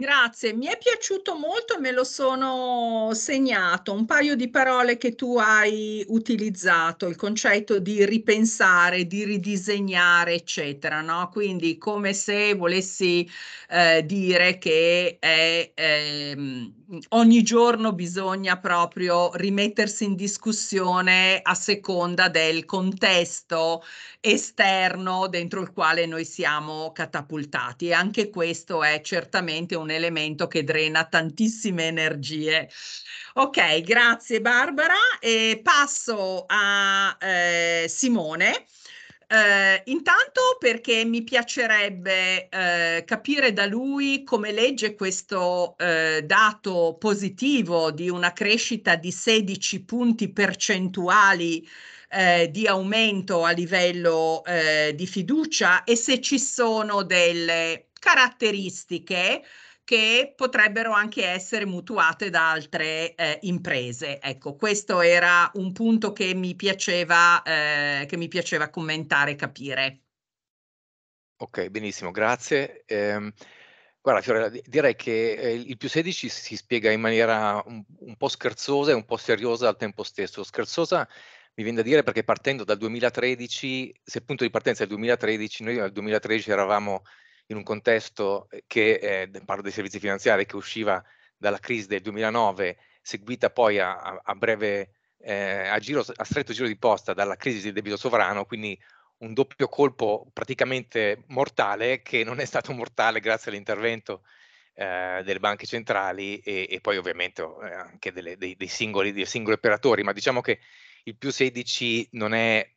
Grazie, mi è piaciuto molto, me lo sono segnato, un paio di parole che tu hai utilizzato, il concetto di ripensare, di ridisegnare, eccetera, no? Quindi come se volessi eh, dire che è... Ehm, Mhmm, ogni giorno bisogna proprio rimettersi in discussione a seconda del contesto esterno dentro il quale noi siamo catapultati e anche questo è certamente un elemento che drena tantissime energie. Ok, grazie Barbara e passo a eh, Simone eh, intanto perché mi piacerebbe eh, capire da lui come legge questo eh, dato positivo di una crescita di 16 punti percentuali eh, di aumento a livello eh, di fiducia e se ci sono delle caratteristiche che potrebbero anche essere mutuate da altre eh, imprese. Ecco, questo era un punto che mi piaceva, eh, che mi piaceva commentare e capire. Ok, benissimo, grazie. Eh, guarda Fiorella, direi che eh, il più 16 si spiega in maniera un, un, po' scherzosa e un po' seriosa al tempo stesso. Scherzosa mi viene da dire perché partendo dal 2013, se il punto di partenza è il 2013, noi nel 2013 eravamo in un contesto eh, che, eh, parlo dei servizi finanziari, che usciva dalla crisi del 2009, seguita poi a, a breve, eh, a, giro, a stretto giro di posta dalla crisi del debito sovrano, quindi un doppio colpo praticamente mortale che non è stato mortale grazie all'intervento eh, delle banche centrali e, e poi ovviamente oh, eh, anche delle, dei, dei, singoli, dei, singoli, operatori, ma diciamo che il più 16 non è,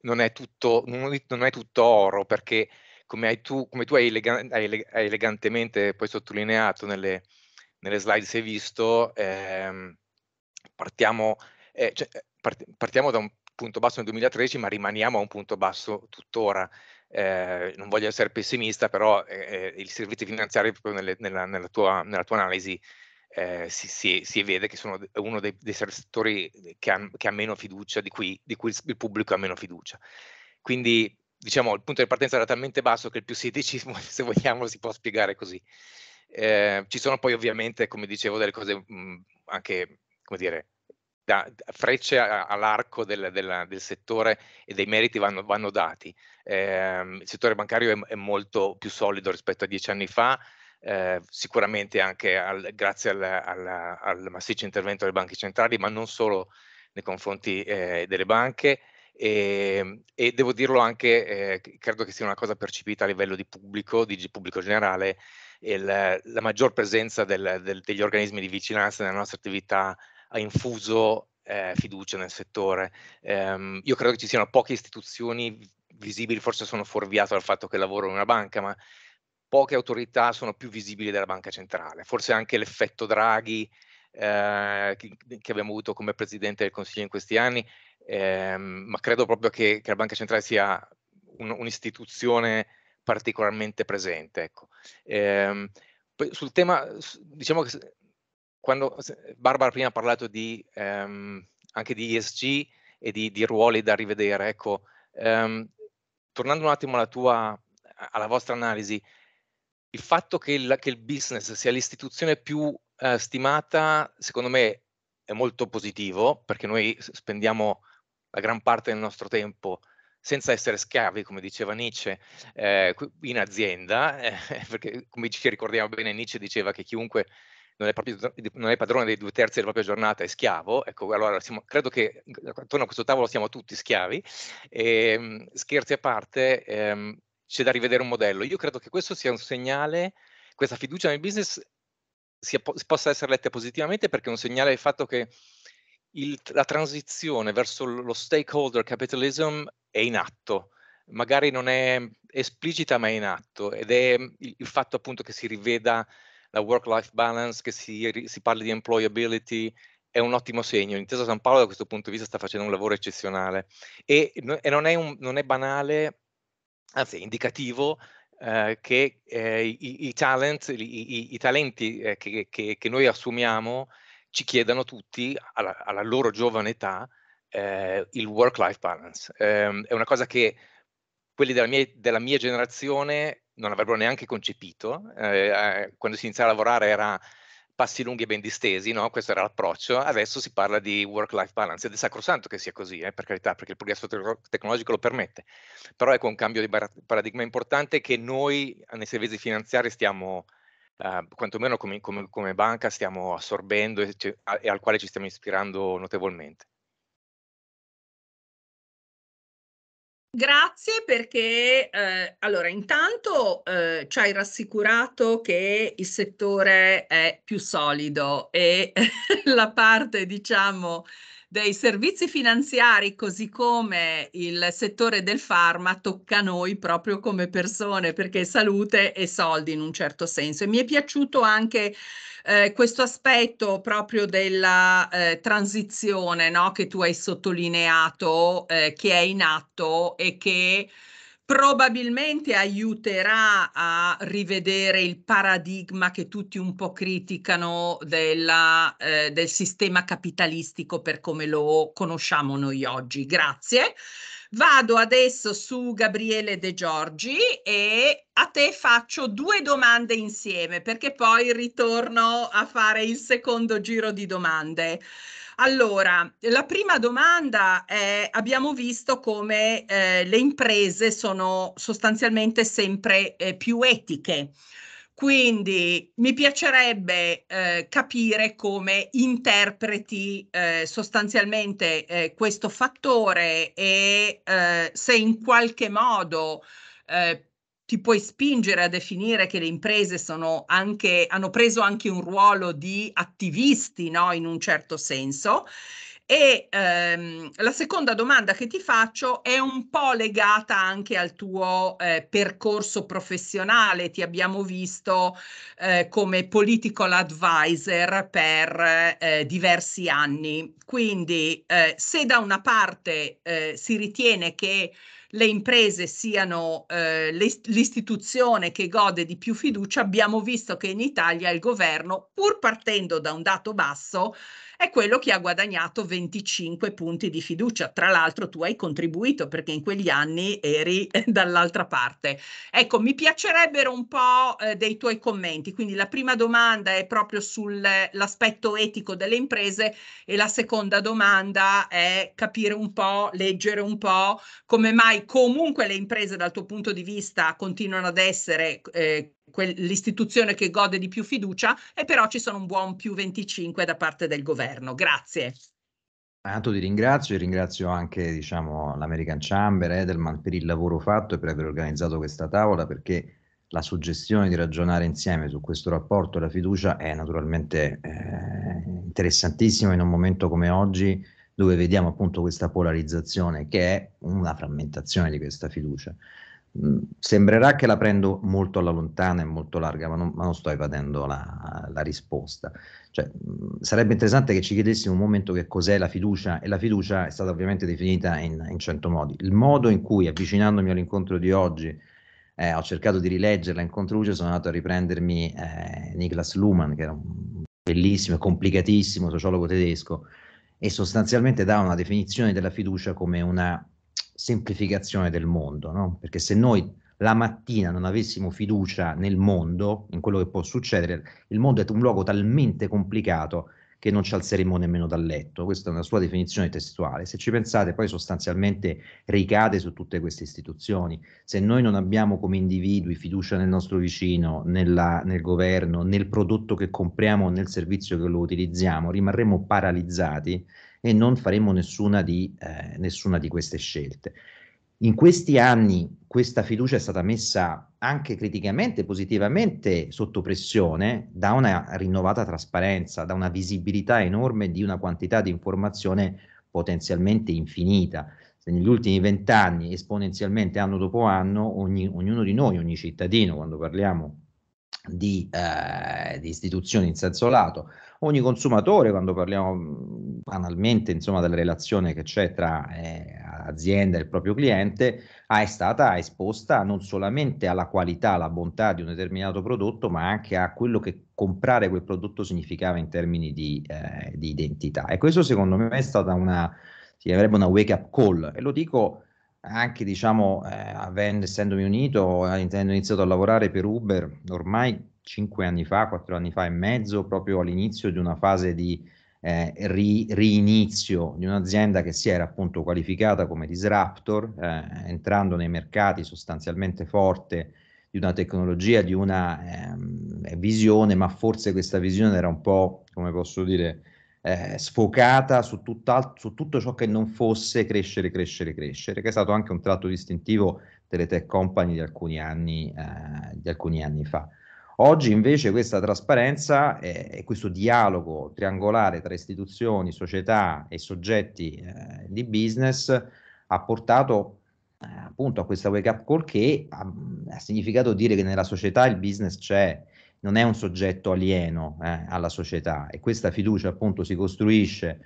non è, tutto, non è tutto, oro perché come, hai tu, come tu, hai, elegan- hai, eleg- hai, elegantemente poi sottolineato nelle, nelle slide se hai visto, ehm, partiamo, eh, cioè, eh, part- partiamo, da un punto basso nel 2013 ma rimaniamo a un punto basso tuttora. Eh, non voglio essere pessimista, però eh, eh i servizi finanziari proprio nelle, nella, nella, tua, nella, tua, analisi eh, si, si, si, vede che sono uno dei, dei settori che ha, che ha, meno fiducia, di cui, di cui il pubblico ha meno fiducia. Quindi diciamo, il punto di partenza era talmente basso che il più 16, se vogliamo, si può spiegare così. Eh, ci sono poi ovviamente, come dicevo, delle cose mh, mhmm, anche, come dire, da, da frecce a, all'arco del, del, del, settore e dei meriti vanno, vanno dati. Eh, il settore bancario è, è, molto più solido rispetto a dieci anni fa, eh, sicuramente anche al, grazie al, al, al, massiccio intervento delle banche centrali, ma non solo nei confronti eh, delle banche. E, ehm, e, devo dirlo anche, eh, credo che sia una cosa percepita a livello di pubblico, di pubblico generale, il, la maggior presenza del, del, degli organismi di vicinanza nella nostra attività ha infuso eh, fiducia nel settore. Um, io credo che ci siano poche istituzioni visibili, forse sono fuorviato dal fatto che lavoro in una banca, ma poche autorità sono più visibili della banca centrale. Forse anche l'effetto Draghi eh, che, che abbiamo avuto come presidente del Consiglio in questi anni Ehm, ma credo proprio che, che, la Banca Centrale sia un, un'istituzione particolarmente presente. Ecco. Ehm, sul tema, diciamo che quando Barbara prima ha parlato di, ehm, anche di ESG e di, di ruoli da rivedere, ecco, ehm, tornando un attimo alla tua, alla vostra analisi, il fatto che il, che il business sia l'istituzione più eh, stimata, secondo me, è molto positivo perché noi spendiamo la gran parte del nostro tempo senza essere schiavi, come diceva Nietzsche, eh, in azienda, eh, perché come ci ricordiamo bene Nietzsche diceva che chiunque non è, proprio, non è, padrone dei due terzi della propria giornata, è schiavo. Ecco, allora siamo, credo che attorno a questo tavolo siamo tutti schiavi. E, ehm, scherzi a parte, ehm, c'è da rivedere un modello. Io credo che questo sia un segnale, questa fiducia nel business sia, possa essere letta positivamente perché è un segnale del fatto che il, la transizione verso lo stakeholder capitalism è in atto, magari non è esplicita ma è in atto ed è mm, il, il fatto appunto che si riveda la work-life balance, che si, si parli di employability, è un ottimo segno. Intesa San Paolo da questo punto di vista sta facendo un lavoro eccezionale e, e non, è un, non, è banale, anzi è indicativo eh, che eh, i, i, talent, i, i, talenti eh, che, che, che noi assumiamo ci chiedano tutti, alla, alla loro giovane età, eh, il work-life balance. Eh, è una cosa che quelli della mia, della mia generazione non avrebbero neanche concepito. Eh, eh, quando si iniziava a lavorare era passi lunghi e ben distesi, no? questo era l'approccio. Adesso si parla di work-life balance ed è sacrosanto che sia così, eh, per carità, perché il progresso tecnologico lo permette. Però ecco un cambio di paradigma importante che noi nei servizi finanziari stiamo eh, quantomeno come, come, come, banca stiamo assorbendo e, cioè, a, e al quale ci stiamo ispirando notevolmente. Grazie perché eh, allora intanto eh, ci hai rassicurato che il settore è più solido e la parte diciamo dei servizi finanziari, così come il settore del farma, tocca a noi proprio come persone, perché salute e soldi in un certo senso. E mi è piaciuto anche eh, questo aspetto proprio della eh, transizione no? che tu hai sottolineato, eh, che è in atto e che probabilmente aiuterà a rivedere il paradigma che tutti un po' criticano della, eh, del sistema capitalistico per come lo conosciamo noi oggi. Grazie. Vado adesso su Gabriele De Giorgi e a te faccio due domande insieme perché poi ritorno a fare il secondo giro di domande. Allora, la prima domanda è, abbiamo visto come eh, le imprese sono sostanzialmente sempre eh, più etiche. Quindi mi piacerebbe eh, capire come interpreti eh, sostanzialmente eh, questo fattore e eh, se in qualche modo eh, ti puoi spingere a definire che le imprese sono anche, hanno preso anche un ruolo di attivisti, no? in un certo senso. E ehm, la seconda domanda che ti faccio è un po' legata anche al tuo eh, percorso professionale. Ti abbiamo visto eh, come political advisor per eh, diversi anni. Quindi, eh, se da una parte eh, si ritiene che le imprese siano eh, l'istituzione che gode di più fiducia, abbiamo visto che in Italia il governo, pur partendo da un dato basso, è quello che ha guadagnato 25 punti di fiducia. Tra l'altro tu hai contribuito perché in quegli anni eri dall'altra parte. Ecco, mi piacerebbero un po' eh, dei tuoi commenti. Quindi la prima domanda è proprio sull'aspetto eh, etico delle imprese e la seconda domanda è capire un po', leggere un po' come mai comunque le imprese dal tuo punto di vista continuano ad essere eh, l'istituzione che gode di più fiducia e però ci sono un buon più 25 da parte del governo. Grazie. Tanto ti ringrazio e ringrazio anche diciamo, l'American Chamber, Edelman per il lavoro fatto e per aver organizzato questa tavola perché la suggestione di ragionare insieme su questo rapporto e la fiducia è naturalmente eh, interessantissima in un momento come oggi dove vediamo appunto questa polarizzazione che è una frammentazione di questa fiducia. Mm, sembrerà che la prendo molto alla lontana e molto larga, ma non, ma non sto evadendo la, la risposta. Cioè, mm, sarebbe interessante che ci chiedessimo un momento che cos'è la fiducia e la fiducia è stata ovviamente definita in, in cento modi. Il modo in cui, avvicinandomi all'incontro di oggi, eh, ho cercato di rileggerla in controluce, sono andato a riprendermi eh, Niklas Luhmann, che era un bellissimo e complicatissimo sociologo tedesco, e sostanzialmente dà una definizione della fiducia come una semplificazione del mondo, no? perché se noi la mattina non avessimo fiducia nel mondo, in quello che può succedere, il mondo è un luogo talmente complicato che non ci alzeremo nemmeno dal letto, questa è una sua definizione testuale, se ci pensate poi sostanzialmente ricade su tutte queste istituzioni, se noi non abbiamo come individui fiducia nel nostro vicino, nella, nel governo, nel prodotto che compriamo, nel servizio che lo utilizziamo, rimarremo paralizzati e non faremo nessuna di, eh, nessuna di queste scelte. In questi anni questa fiducia è stata messa anche criticamente, positivamente sotto pressione da una rinnovata trasparenza, da una visibilità enorme di una quantità di informazione potenzialmente infinita. Se negli ultimi vent'anni, esponenzialmente anno dopo anno, ogni, ognuno di noi, ogni cittadino, quando parliamo di, eh, di istituzioni in senso lato, ogni consumatore, quando parliamo mm, banalmente insomma, della relazione che c'è tra eh, azienda e il proprio cliente, è stata esposta non solamente alla qualità, alla bontà di un determinato prodotto, ma anche a quello che comprare quel prodotto significava in termini di, eh, di identità. E questo secondo me è stata una, si chiamerebbe una wake up call, e lo dico anche diciamo eh, avendo, essendomi unito, avendo iniziato a lavorare per Uber ormai cinque anni fa, quattro anni fa e mezzo, proprio all'inizio di una fase di eh, ri, riinizio di un'azienda che si era appunto qualificata come disruptor, eh, entrando nei mercati sostanzialmente forte di una tecnologia, di una eh, visione, ma forse questa visione era un po', come posso dire, eh, sfocata su, su, tutto ciò che non fosse crescere, crescere, crescere, che è stato anche un tratto distintivo delle tech company di alcuni anni, eh, di alcuni anni fa. Oggi invece questa trasparenza eh, e questo dialogo triangolare tra istituzioni, società e soggetti eh, di business ha portato eh, appunto a questa wake up call che ha, ehm, ha, significato dire che nella società il business c'è, non è un soggetto alieno eh, alla società e questa fiducia appunto si costruisce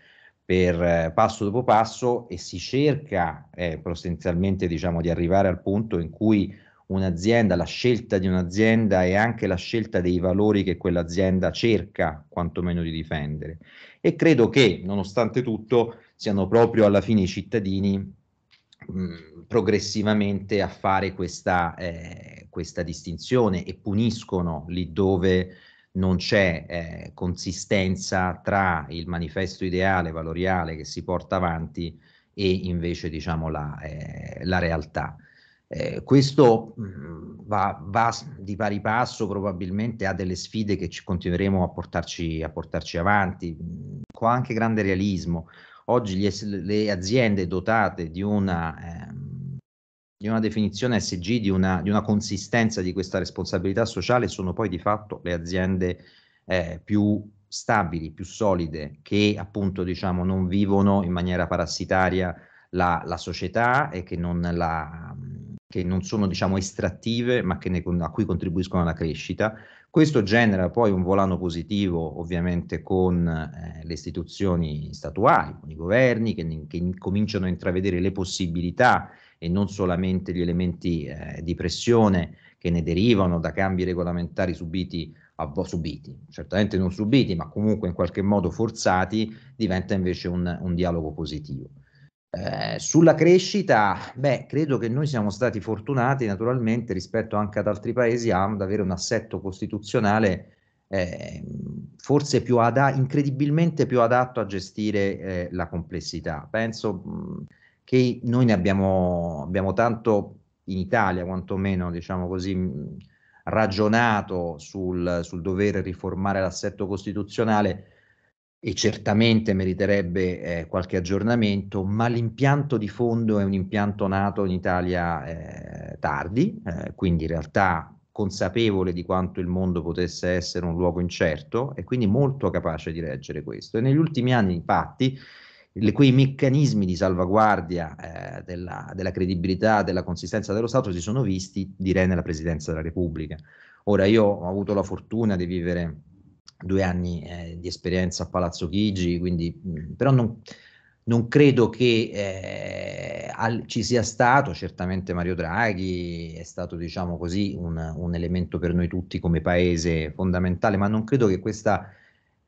per eh, passo dopo passo e si cerca eh, sostanzialmente diciamo di arrivare al punto in cui un'azienda, la scelta di un'azienda e anche la scelta dei valori che quell'azienda cerca quantomeno di difendere. E credo che, nonostante tutto, siano proprio alla fine i cittadini mh, progressivamente a fare questa, eh, questa, distinzione e puniscono lì dove non c'è eh, consistenza tra il manifesto ideale valoriale che si porta avanti e invece diciamo la, eh, la realtà. Eh, questo mh, mm, va, va, di pari passo probabilmente a delle sfide che ci continueremo a portarci, a portarci avanti, mm, con anche grande realismo. Oggi gli, le aziende dotate di una, eh, di una definizione SG, di una, di una, consistenza di questa responsabilità sociale, sono poi di fatto le aziende eh, più stabili, più solide, che appunto diciamo non vivono in maniera parassitaria la, la società e che non la mm, che non sono diciamo estrattive ma ne, a cui contribuiscono alla crescita. Questo genera poi un volano positivo ovviamente con eh, le istituzioni statuali, con i governi che, che cominciano a intravedere le possibilità e non solamente gli elementi eh, di pressione che ne derivano da cambi regolamentari subiti subiti, certamente non subiti, ma comunque in qualche modo forzati, diventa invece un, un dialogo positivo. Eh, sulla crescita, beh, credo che noi siamo stati fortunati naturalmente rispetto anche ad altri paesi ad avere un assetto costituzionale eh, forse più ada- incredibilmente più adatto a gestire eh, la complessità. Penso mh, che noi ne abbiamo, abbiamo, tanto in Italia, quantomeno diciamo così, mh, ragionato sul, sul dover riformare l'assetto costituzionale e certamente meriterebbe eh, qualche aggiornamento, ma l'impianto di fondo è un impianto nato in Italia eh, tardi, eh, quindi in realtà consapevole di quanto il mondo potesse essere un luogo incerto e quindi molto capace di reggere questo. E negli ultimi anni, infatti, le, quei meccanismi di salvaguardia eh, della, della credibilità, della consistenza dello Stato si sono visti, direi, nella Presidenza della Repubblica. Ora, io ho avuto la fortuna di vivere due anni eh, di esperienza a Palazzo Chigi, quindi, mm, però non, non, credo che eh, al, ci sia stato, certamente Mario Draghi è stato diciamo così un, un, elemento per noi tutti come paese fondamentale, ma non credo che questa,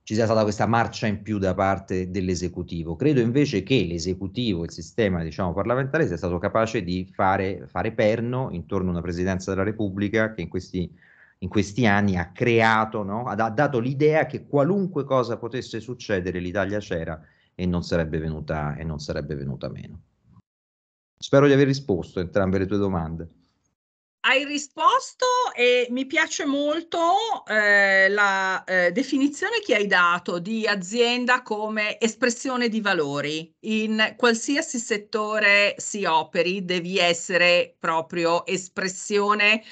ci sia stata questa marcia in più da parte dell'esecutivo. Credo invece che l'esecutivo, il sistema diciamo, parlamentare sia stato capace di fare, fare perno intorno a una presidenza della Repubblica che in questi in questi anni ha creato, no? ha dato l'idea che qualunque cosa potesse succedere l'Italia c'era e non sarebbe venuta, e non sarebbe venuta meno. Spero di aver risposto a entrambe le tue domande. Hai risposto e mi piace molto eh, la eh, definizione che hai dato di azienda come espressione di valori. In qualsiasi settore si operi, devi essere proprio espressione eh,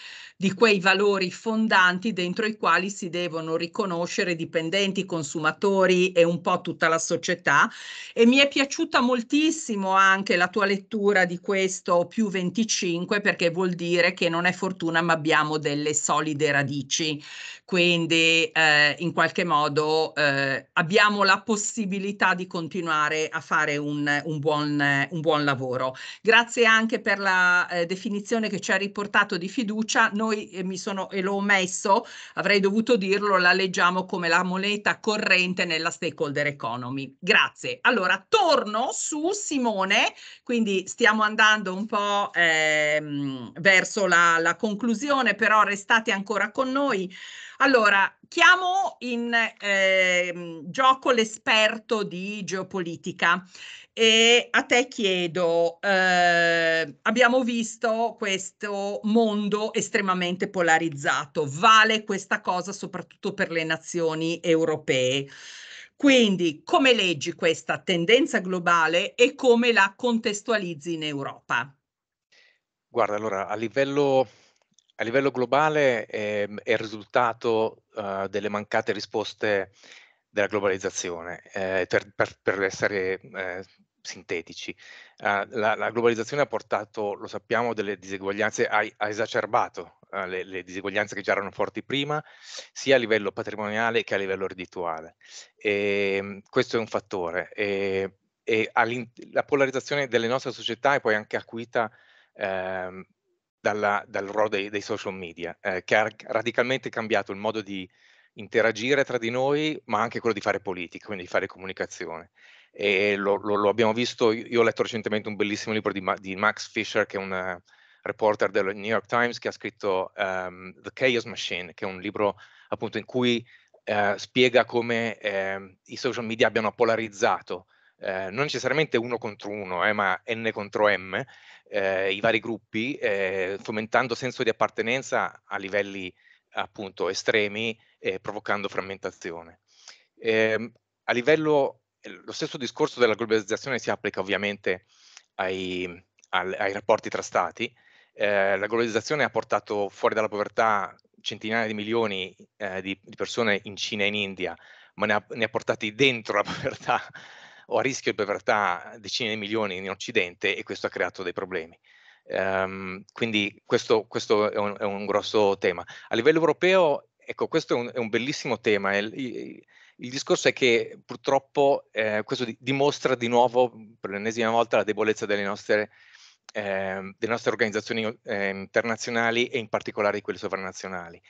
di quei valori fondanti dentro i quali si devono riconoscere dipendenti, consumatori e un po' tutta la società. E mi è piaciuta moltissimo anche la tua lettura di questo più 25 perché vuol dire che non è fortuna ma abbiamo delle solide radici. Quindi eh, in qualche modo eh, abbiamo la possibilità di continuare a fare un, un, buon, un buon, lavoro. Grazie anche per la eh, definizione che ci ha riportato di fiducia. Noi noi eh, mi sono, e l'ho omesso, avrei dovuto dirlo, la leggiamo come la moneta corrente nella stakeholder economy. Grazie. Allora, torno su Simone, quindi stiamo andando un po' ehm, verso la, la conclusione, però restate ancora con noi. Allora, chiamo in eh, gioco l'esperto di geopolitica e a te chiedo, eh, abbiamo visto questo mondo estremamente polarizzato, vale questa cosa soprattutto per le nazioni europee. Quindi come leggi questa tendenza globale e come la contestualizzi in Europa? Guarda, allora a livello a livello globale eh, è il risultato uh, delle mancate risposte della globalizzazione, eh, per, per, essere eh, sintetici. Uh, la, la, globalizzazione ha portato, lo sappiamo, delle diseguaglianze, ha, ha esacerbato uh, le, le, diseguaglianze che già erano forti prima, sia a livello patrimoniale che a livello reddituale. E, ehm, questo è un fattore. Ehm, e, e la polarizzazione delle nostre società è poi anche acuita eh, dalla, dal ruolo dei, dei social media, eh, che ha radicalmente cambiato il modo di interagire tra di noi, ma anche quello di fare politica, quindi di fare comunicazione. E lo, lo, lo abbiamo visto, io ho letto recentemente un bellissimo libro di, di Max Fisher, che è un reporter del New York Times, che ha scritto um, The Chaos Machine, che è un libro appunto in cui eh, spiega come eh, i social media abbiano polarizzato eh, non necessariamente uno contro uno, eh, ma N contro M, eh, i vari gruppi, eh, fomentando senso di appartenenza a livelli appunto estremi eh, provocando frammentazione. Eh, a livello, ehm, lo stesso discorso della globalizzazione si applica ovviamente ai, al, ai rapporti tra stati. Eh, la globalizzazione ha portato fuori dalla povertà centinaia di milioni eh, di, di, persone in Cina e in India, ma ne ha, ne ha portati dentro la povertà o a rischio di povertà decine di milioni in Occidente e questo ha creato dei problemi. Um, quindi questo, questo è, un, è, un, grosso tema. A livello europeo Ecco, questo è un, è un bellissimo tema. Il, il, il, discorso è che purtroppo eh, questo di, dimostra di nuovo, mhmm, per l'ennesima volta, la debolezza delle nostre, eh, delle nostre organizzazioni eh, internazionali e in particolare di quelle sovranazionali.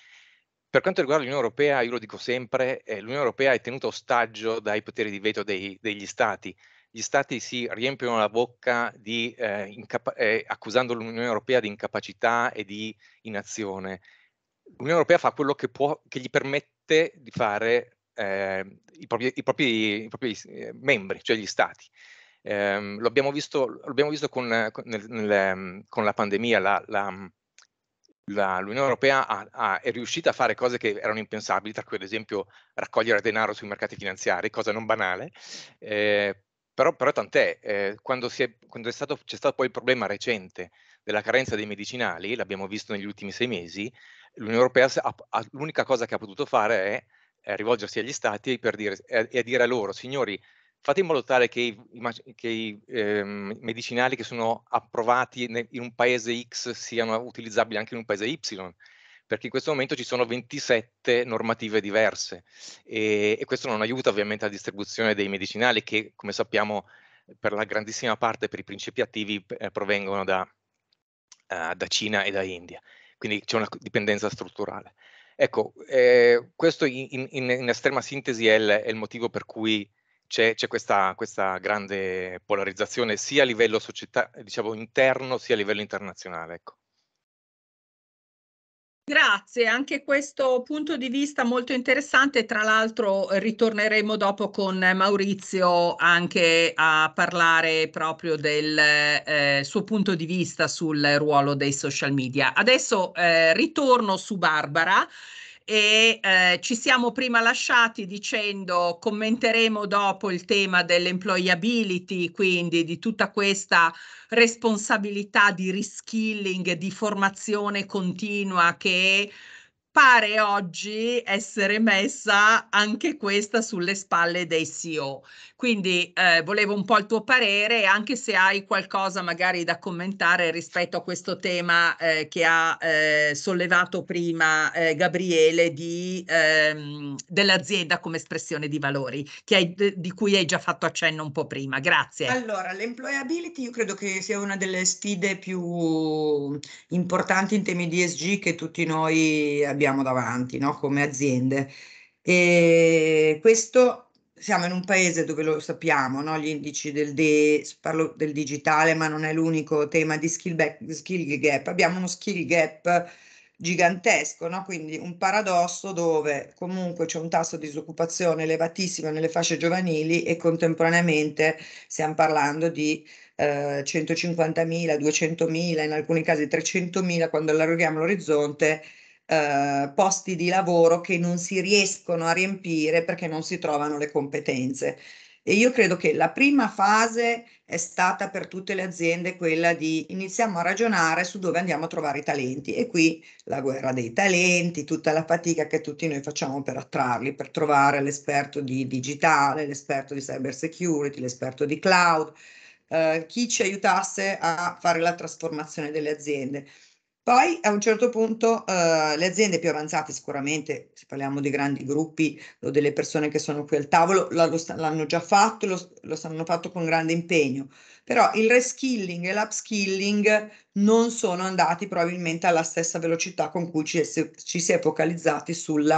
Per quanto riguarda l'Unione Europea, io lo dico sempre, eh, l'Unione Europea è tenuta ostaggio dai poteri di veto dei, degli Stati gli stati si riempiono la bocca di, eh, eh, accusando l'Unione Europea di incapacità e di inazione l'Unione Europea fa quello che, può, che gli permette di fare eh, i, propri, i, propri, i, eh, propri, membri, cioè gli stati. Eh, lo visto, l'abbiamo visto con, con, nel, nel, ehm, con, la pandemia, la, la, la, l'Unione Europea ha, ha, è riuscita a fare cose che erano impensabili, tra cui ad esempio raccogliere denaro sui mercati finanziari, cosa non banale, eh, però, però, tant'è, eh, quando, è, quando è stato, c'è stato poi il problema recente della carenza dei medicinali, l'abbiamo visto negli ultimi sei mesi, l'Unione Europea ha, ha, l'unica cosa che ha potuto fare è, è rivolgersi agli stati e, e dire a loro, signori, fate in modo tale che i, che i eh, medicinali che sono approvati in un paese X siano utilizzabili anche in un paese Y, perché in questo momento ci sono 27 normative diverse e, e questo non aiuta ovviamente la distribuzione dei medicinali che, come sappiamo, per la grandissima parte, per i principi attivi, eh, provengono da, eh, da Cina e da India, quindi c'è una dipendenza strutturale. Ecco, eh, questo in, in, in, estrema sintesi è il, è il motivo per cui c'è, questa, questa, grande polarizzazione sia a livello società, diciamo, interno sia a livello internazionale. Ecco. Grazie, anche questo punto di vista molto interessante, tra l'altro eh, ritorneremo dopo con Maurizio anche a parlare proprio del eh, suo punto di vista sul ruolo dei social media. Adesso eh, ritorno su Barbara e eh, ci siamo prima lasciati dicendo commenteremo dopo il tema dell'employability, quindi di tutta questa responsabilità di reskilling, di formazione continua che pare oggi essere messa anche questa sulle spalle dei CEO. Quindi eh, volevo un po' il tuo parere, anche se hai qualcosa magari da commentare rispetto a questo tema eh, che ha eh, sollevato prima eh, Gabriele di, ehm, dell'azienda come espressione di valori, hai, di cui hai già fatto accenno un po' prima. Grazie. Allora, l'employability io credo che sia una delle sfide più importanti in temi di ESG che tutti noi abbiamo abbiamo davanti no? come aziende. E questo siamo in un paese dove lo sappiamo, no? gli indici del, de, parlo del digitale, ma non è l'unico tema di skill, back, skill gap. Abbiamo uno skill gap gigantesco, no? quindi un paradosso dove comunque c'è un tasso di disoccupazione elevatissimo nelle fasce giovanili e contemporaneamente stiamo parlando di eh, 150.000, 200.000, in alcuni casi 300.000 quando allarghiamo l'orizzonte eh, posti di lavoro che non si riescono a riempire perché non si trovano le competenze. E io credo che la prima fase è stata per tutte le aziende quella di iniziamo a ragionare su dove andiamo a trovare i talenti e qui la guerra dei talenti, tutta la fatica che tutti noi facciamo per attrarli, per trovare l'esperto di digitale, l'esperto di cyber security, l'esperto di cloud, eh, chi ci aiutasse a fare la trasformazione delle aziende. Poi a un certo punto eh, le aziende più avanzate sicuramente, se parliamo di grandi gruppi o delle persone che sono qui al tavolo, lo, lo sta, l'hanno già fatto, lo, lo hanno fatto con grande impegno, però il reskilling e l'upskilling non sono andati probabilmente alla stessa velocità con cui ci, ci si è focalizzati sul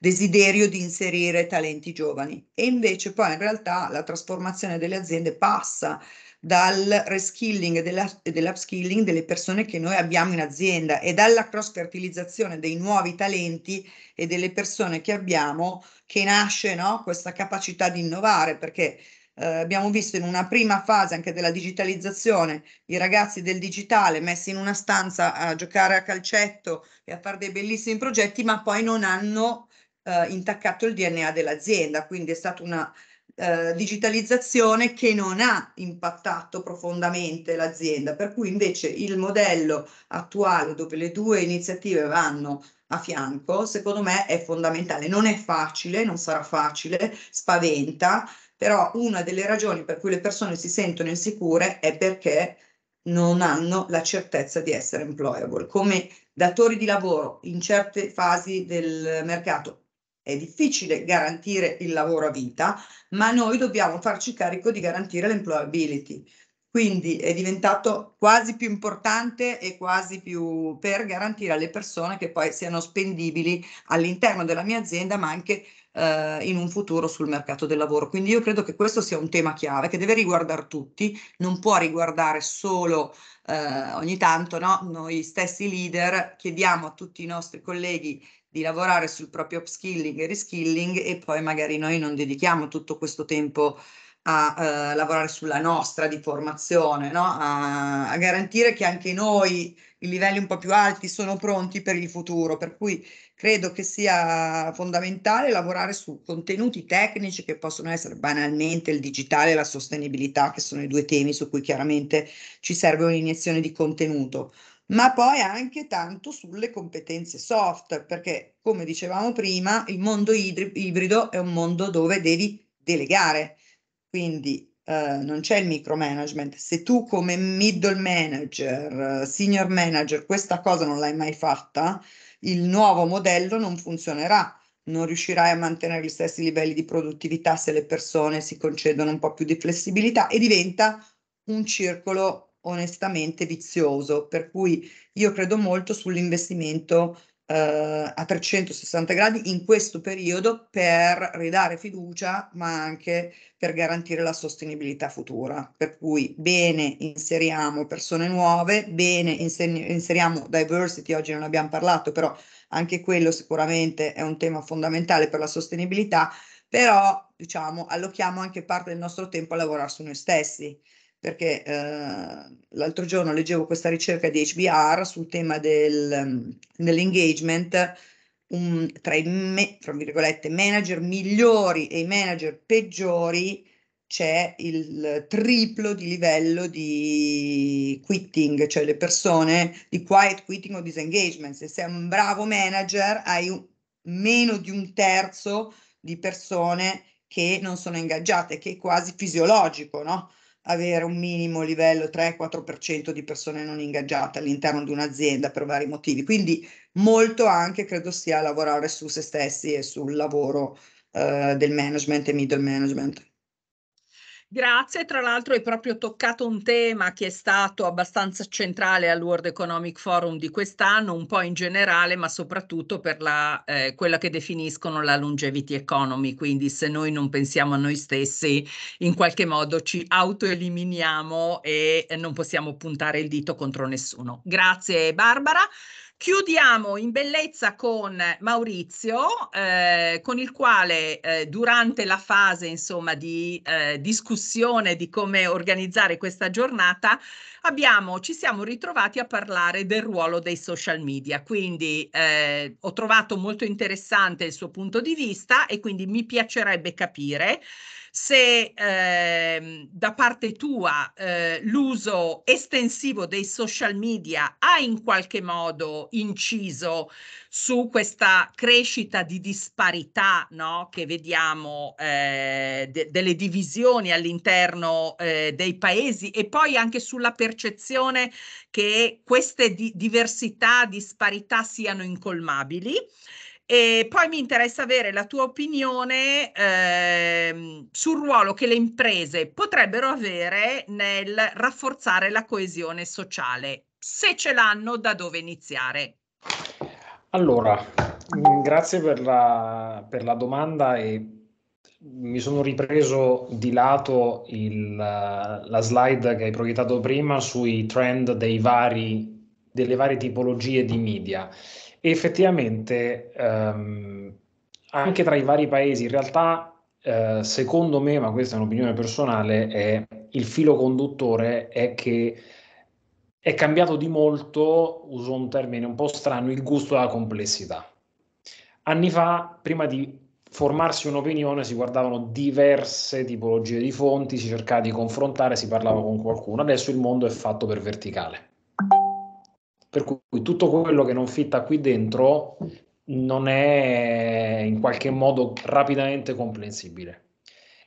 desiderio di inserire talenti giovani e invece poi in realtà la trasformazione delle aziende passa dal reskilling e dell'upskilling delle persone che noi abbiamo in azienda e dalla cross-fertilizzazione dei nuovi talenti e delle persone che abbiamo, che nasce no? questa capacità di innovare, perché eh, abbiamo visto in una prima fase anche della digitalizzazione i ragazzi del digitale messi in una stanza a giocare a calcetto e a fare dei bellissimi progetti, ma poi non hanno eh, intaccato il DNA dell'azienda, quindi è stata una eh, digitalizzazione che non ha impattato profondamente l'azienda, per cui invece il modello attuale dove le due iniziative vanno a fianco, secondo me è fondamentale. Non è facile, non sarà facile, spaventa, però una delle ragioni per cui le persone si sentono insicure è perché non hanno la certezza di essere employable. Come datori di lavoro in certe fasi del mercato è difficile garantire il lavoro a vita, ma noi dobbiamo farci carico di garantire l'employability. Quindi è diventato quasi più importante e quasi più per garantire alle persone che poi siano spendibili all'interno della mia azienda, ma anche eh, in un futuro sul mercato del lavoro. Quindi io credo che questo sia un tema chiave che deve riguardare tutti, non può riguardare solo eh, ogni tanto, no? noi stessi leader chiediamo a tutti i nostri colleghi di lavorare sul proprio upskilling e reskilling e poi magari noi non dedichiamo tutto questo tempo a eh, lavorare sulla nostra di formazione, no? a, a, garantire che anche noi i livelli un po' più alti sono pronti per il futuro, per cui credo che sia fondamentale lavorare su contenuti tecnici che possono essere banalmente il digitale e la sostenibilità, che sono i due temi su cui chiaramente ci serve un'iniezione di contenuto ma poi anche tanto sulle competenze soft, perché come dicevamo prima, il mondo ibrido è un mondo dove devi delegare, quindi eh, non c'è il micromanagement. Se tu come middle manager, senior manager, questa cosa non l'hai mai fatta, il nuovo modello non funzionerà. Non riuscirai a mantenere gli stessi livelli di produttività se le persone si concedono un po' più di flessibilità e diventa un circolo onestamente vizioso, per cui io credo molto sull'investimento eh, a 360 gradi in questo periodo per ridare fiducia, ma anche per garantire la sostenibilità futura. Per cui bene inseriamo persone nuove, bene inseriamo diversity, oggi non abbiamo parlato, però anche quello sicuramente è un tema fondamentale per la sostenibilità, però diciamo allochiamo anche parte del nostro tempo a lavorare su noi stessi perché eh, l'altro giorno leggevo questa ricerca di HBR sul tema del, dell'engagement un, tra i me, tra manager migliori e i manager peggiori c'è il triplo di livello di quitting, cioè le persone di quiet quitting o disengagement. Se sei un bravo manager hai un, meno di un terzo di persone che non sono ingaggiate, che è quasi fisiologico, no? avere un minimo livello 3-4% di persone non ingaggiate all'interno di un'azienda per vari motivi. Quindi molto anche credo sia lavorare su se stessi e sul lavoro eh, del management e middle management. Grazie, tra l'altro hai proprio toccato un tema che è stato abbastanza centrale al World Economic Forum di quest'anno, un po' in generale, ma soprattutto per la, eh, quella che definiscono la longevity economy, quindi se noi non pensiamo a noi stessi, in qualche modo ci autoeliminiamo e non possiamo puntare il dito contro nessuno. Grazie Barbara. Chiudiamo in bellezza con Maurizio, eh, con il quale eh, durante la fase insomma, di eh, discussione di come organizzare questa giornata abbiamo, ci siamo ritrovati a parlare del ruolo dei social media. Quindi eh, ho trovato molto interessante il suo punto di vista e quindi mi piacerebbe capire se eh, da parte tua eh, l'uso estensivo dei social media ha in qualche modo inciso su questa crescita di disparità no? che vediamo eh, de- delle divisioni all'interno eh, dei paesi e poi anche sulla percezione che queste di- diversità, disparità siano incolmabili. E poi mi interessa avere la tua opinione ehm, sul ruolo che le imprese potrebbero avere nel rafforzare la coesione sociale. Se ce l'hanno, da dove iniziare? Allora, mm, grazie per la, per la domanda e mi sono ripreso di lato il, la slide che hai proiettato prima sui trend vari, delle varie tipologie di media effettivamente ehm, anche tra i vari paesi in realtà eh, secondo me ma questa è un'opinione personale è il filo conduttore è che è cambiato di molto uso un termine un po' strano il gusto della complessità anni fa prima di formarsi un'opinione si guardavano diverse tipologie di fonti si cercava di confrontare si parlava con qualcuno adesso il mondo è fatto per verticale per cui tutto quello che non fitta qui dentro non è in qualche modo rapidamente comprensibile.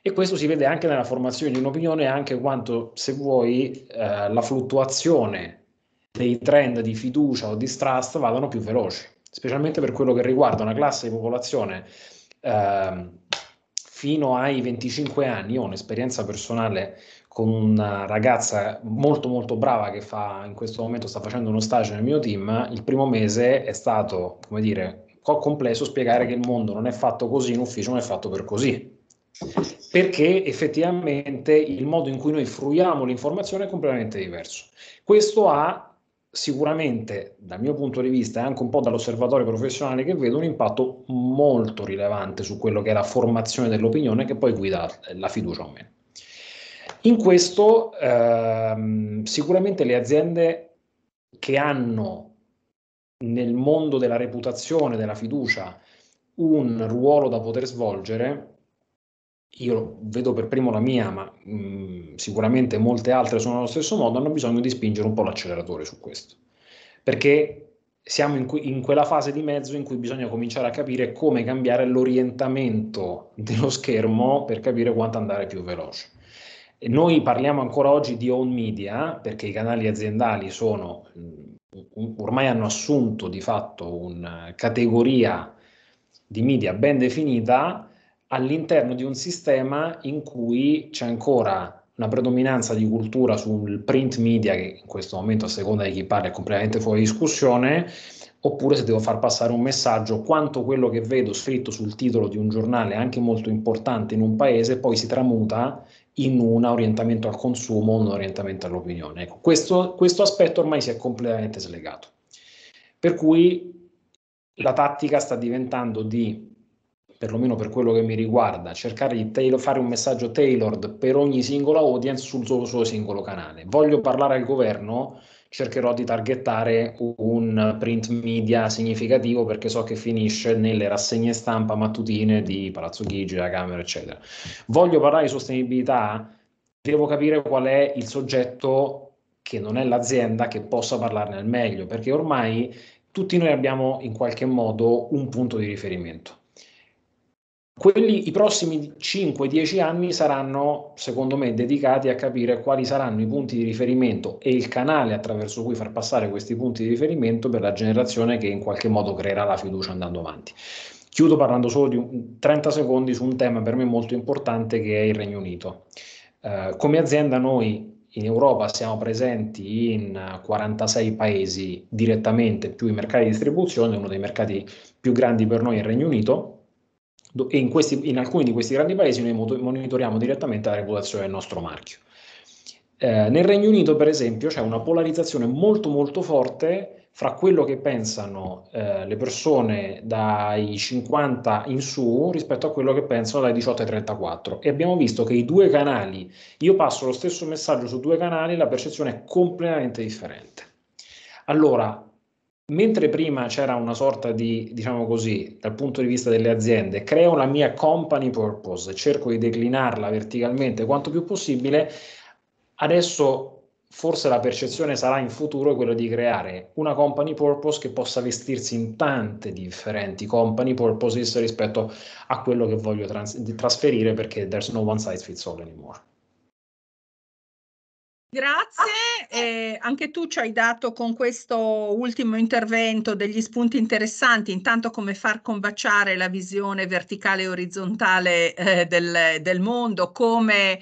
E questo si vede anche nella formazione di un'opinione, anche quanto, se vuoi, eh, la fluttuazione dei trend di fiducia o di distrust vadano più veloci, specialmente per quello che riguarda una classe di popolazione eh, fino ai 25 anni. Io ho un'esperienza personale con una ragazza molto molto brava che fa, in questo momento sta facendo uno stage nel mio team, il primo mese è stato, come dire, complesso spiegare che il mondo non è fatto così in ufficio, non è fatto per così. Perché effettivamente il modo in cui noi fruiamo l'informazione è completamente diverso. Questo ha sicuramente, dal mio punto di vista e anche un po' dall'osservatorio professionale che vedo, un impatto molto rilevante su quello che è la formazione dell'opinione che poi guida la fiducia o meno. In questo ehm, sicuramente le aziende che hanno nel mondo della reputazione, della fiducia, un ruolo da poter svolgere, io vedo per primo la mia, ma mh, mm, sicuramente molte altre sono allo stesso modo, hanno bisogno di spingere un po' l'acceleratore su questo, perché siamo in, que- in quella fase di mezzo in cui bisogna cominciare a capire come cambiare l'orientamento dello schermo per capire quanto andare più veloce. Noi parliamo ancora oggi di own media perché i canali aziendali sono mm, ormai hanno assunto di fatto una eh, categoria di media ben definita all'interno di un sistema in cui c'è ancora una predominanza di cultura sul print media che in questo momento a seconda di chi parla è completamente fuori discussione oppure se devo far passare un messaggio quanto quello che vedo scritto sul titolo di un giornale anche molto importante in un paese poi si tramuta in un orientamento al consumo, un orientamento all'opinione. Ecco, questo, questo aspetto ormai si è completamente slegato. Per cui la tattica sta diventando di, perlomeno per quello che mi riguarda, cercare di tailor, fare un messaggio tailored per ogni singola audience sul suo, suo singolo canale. Voglio parlare al governo? cercherò di targettare un print media significativo perché so che finisce nelle rassegne stampa mattutine di Palazzo Chigi, la Camera, eccetera. Voglio parlare di sostenibilità, devo capire qual è il soggetto che non è l'azienda che possa parlarne al meglio, perché ormai tutti noi abbiamo in qualche modo un punto di riferimento. Quelli, I prossimi 5-10 anni saranno, secondo me, dedicati a capire quali saranno i punti di riferimento e il canale attraverso cui far passare questi punti di riferimento per la generazione che in qualche modo creerà la fiducia andando avanti. Chiudo parlando solo di 30 secondi su un tema per me molto importante che è il Regno Unito. Eh, come azienda noi in Europa siamo presenti in 46 paesi direttamente più i mercati di distribuzione, uno dei mercati più grandi per noi è il Regno Unito e in, questi, in alcuni di questi grandi paesi noi monitoriamo direttamente la reputazione del nostro marchio. Eh, nel Regno Unito, per esempio, c'è una polarizzazione molto molto forte fra quello che pensano eh, le persone dai 50 in su rispetto a quello che pensano dai 18 ai 34 e abbiamo visto che i due canali, io passo lo stesso messaggio su due canali, la percezione è completamente differente. Allora, Mentre prima c'era una sorta di, diciamo così, dal punto di vista delle aziende, creo la mia company purpose, cerco di declinarla verticalmente quanto più possibile, adesso forse la percezione sarà in futuro quella di creare una company purpose che possa vestirsi in tante differenti company purposes rispetto a quello che voglio trans- trasferire perché there's no one size fits all anymore. Grazie, ah, eh. eh, anche tu ci hai dato con questo ultimo intervento degli spunti interessanti, intanto come far combaciare la visione verticale e orizzontale eh, del, del, mondo, come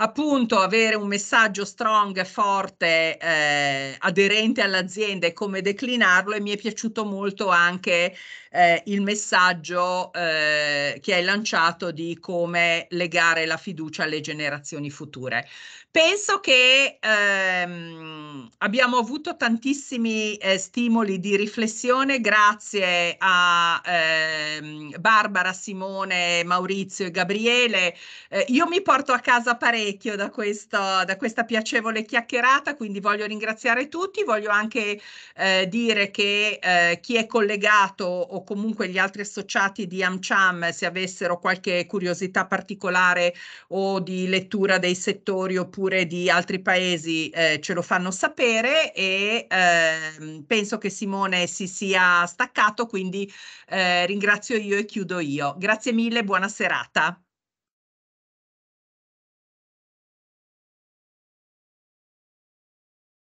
appunto avere un messaggio strong, forte, eh, aderente all'azienda e come declinarlo e mi è piaciuto molto anche eh, il messaggio eh, che hai lanciato di come legare la fiducia alle generazioni future. Penso che ehm, abbiamo avuto tantissimi eh, stimoli di riflessione grazie a ehm, Barbara, Simone, Maurizio e Gabriele. Eh, io mi porto a casa parecchio da, questo, da, questa piacevole chiacchierata, quindi voglio ringraziare tutti, voglio anche eh, dire che eh, chi è collegato o comunque gli altri associati di AmCham se avessero qualche curiosità particolare o di lettura dei settori oppure di altri paesi eh, ce lo fanno sapere e eh, penso che Simone si sia staccato, quindi eh, ringrazio io e chiudo io. Grazie mille, buona serata.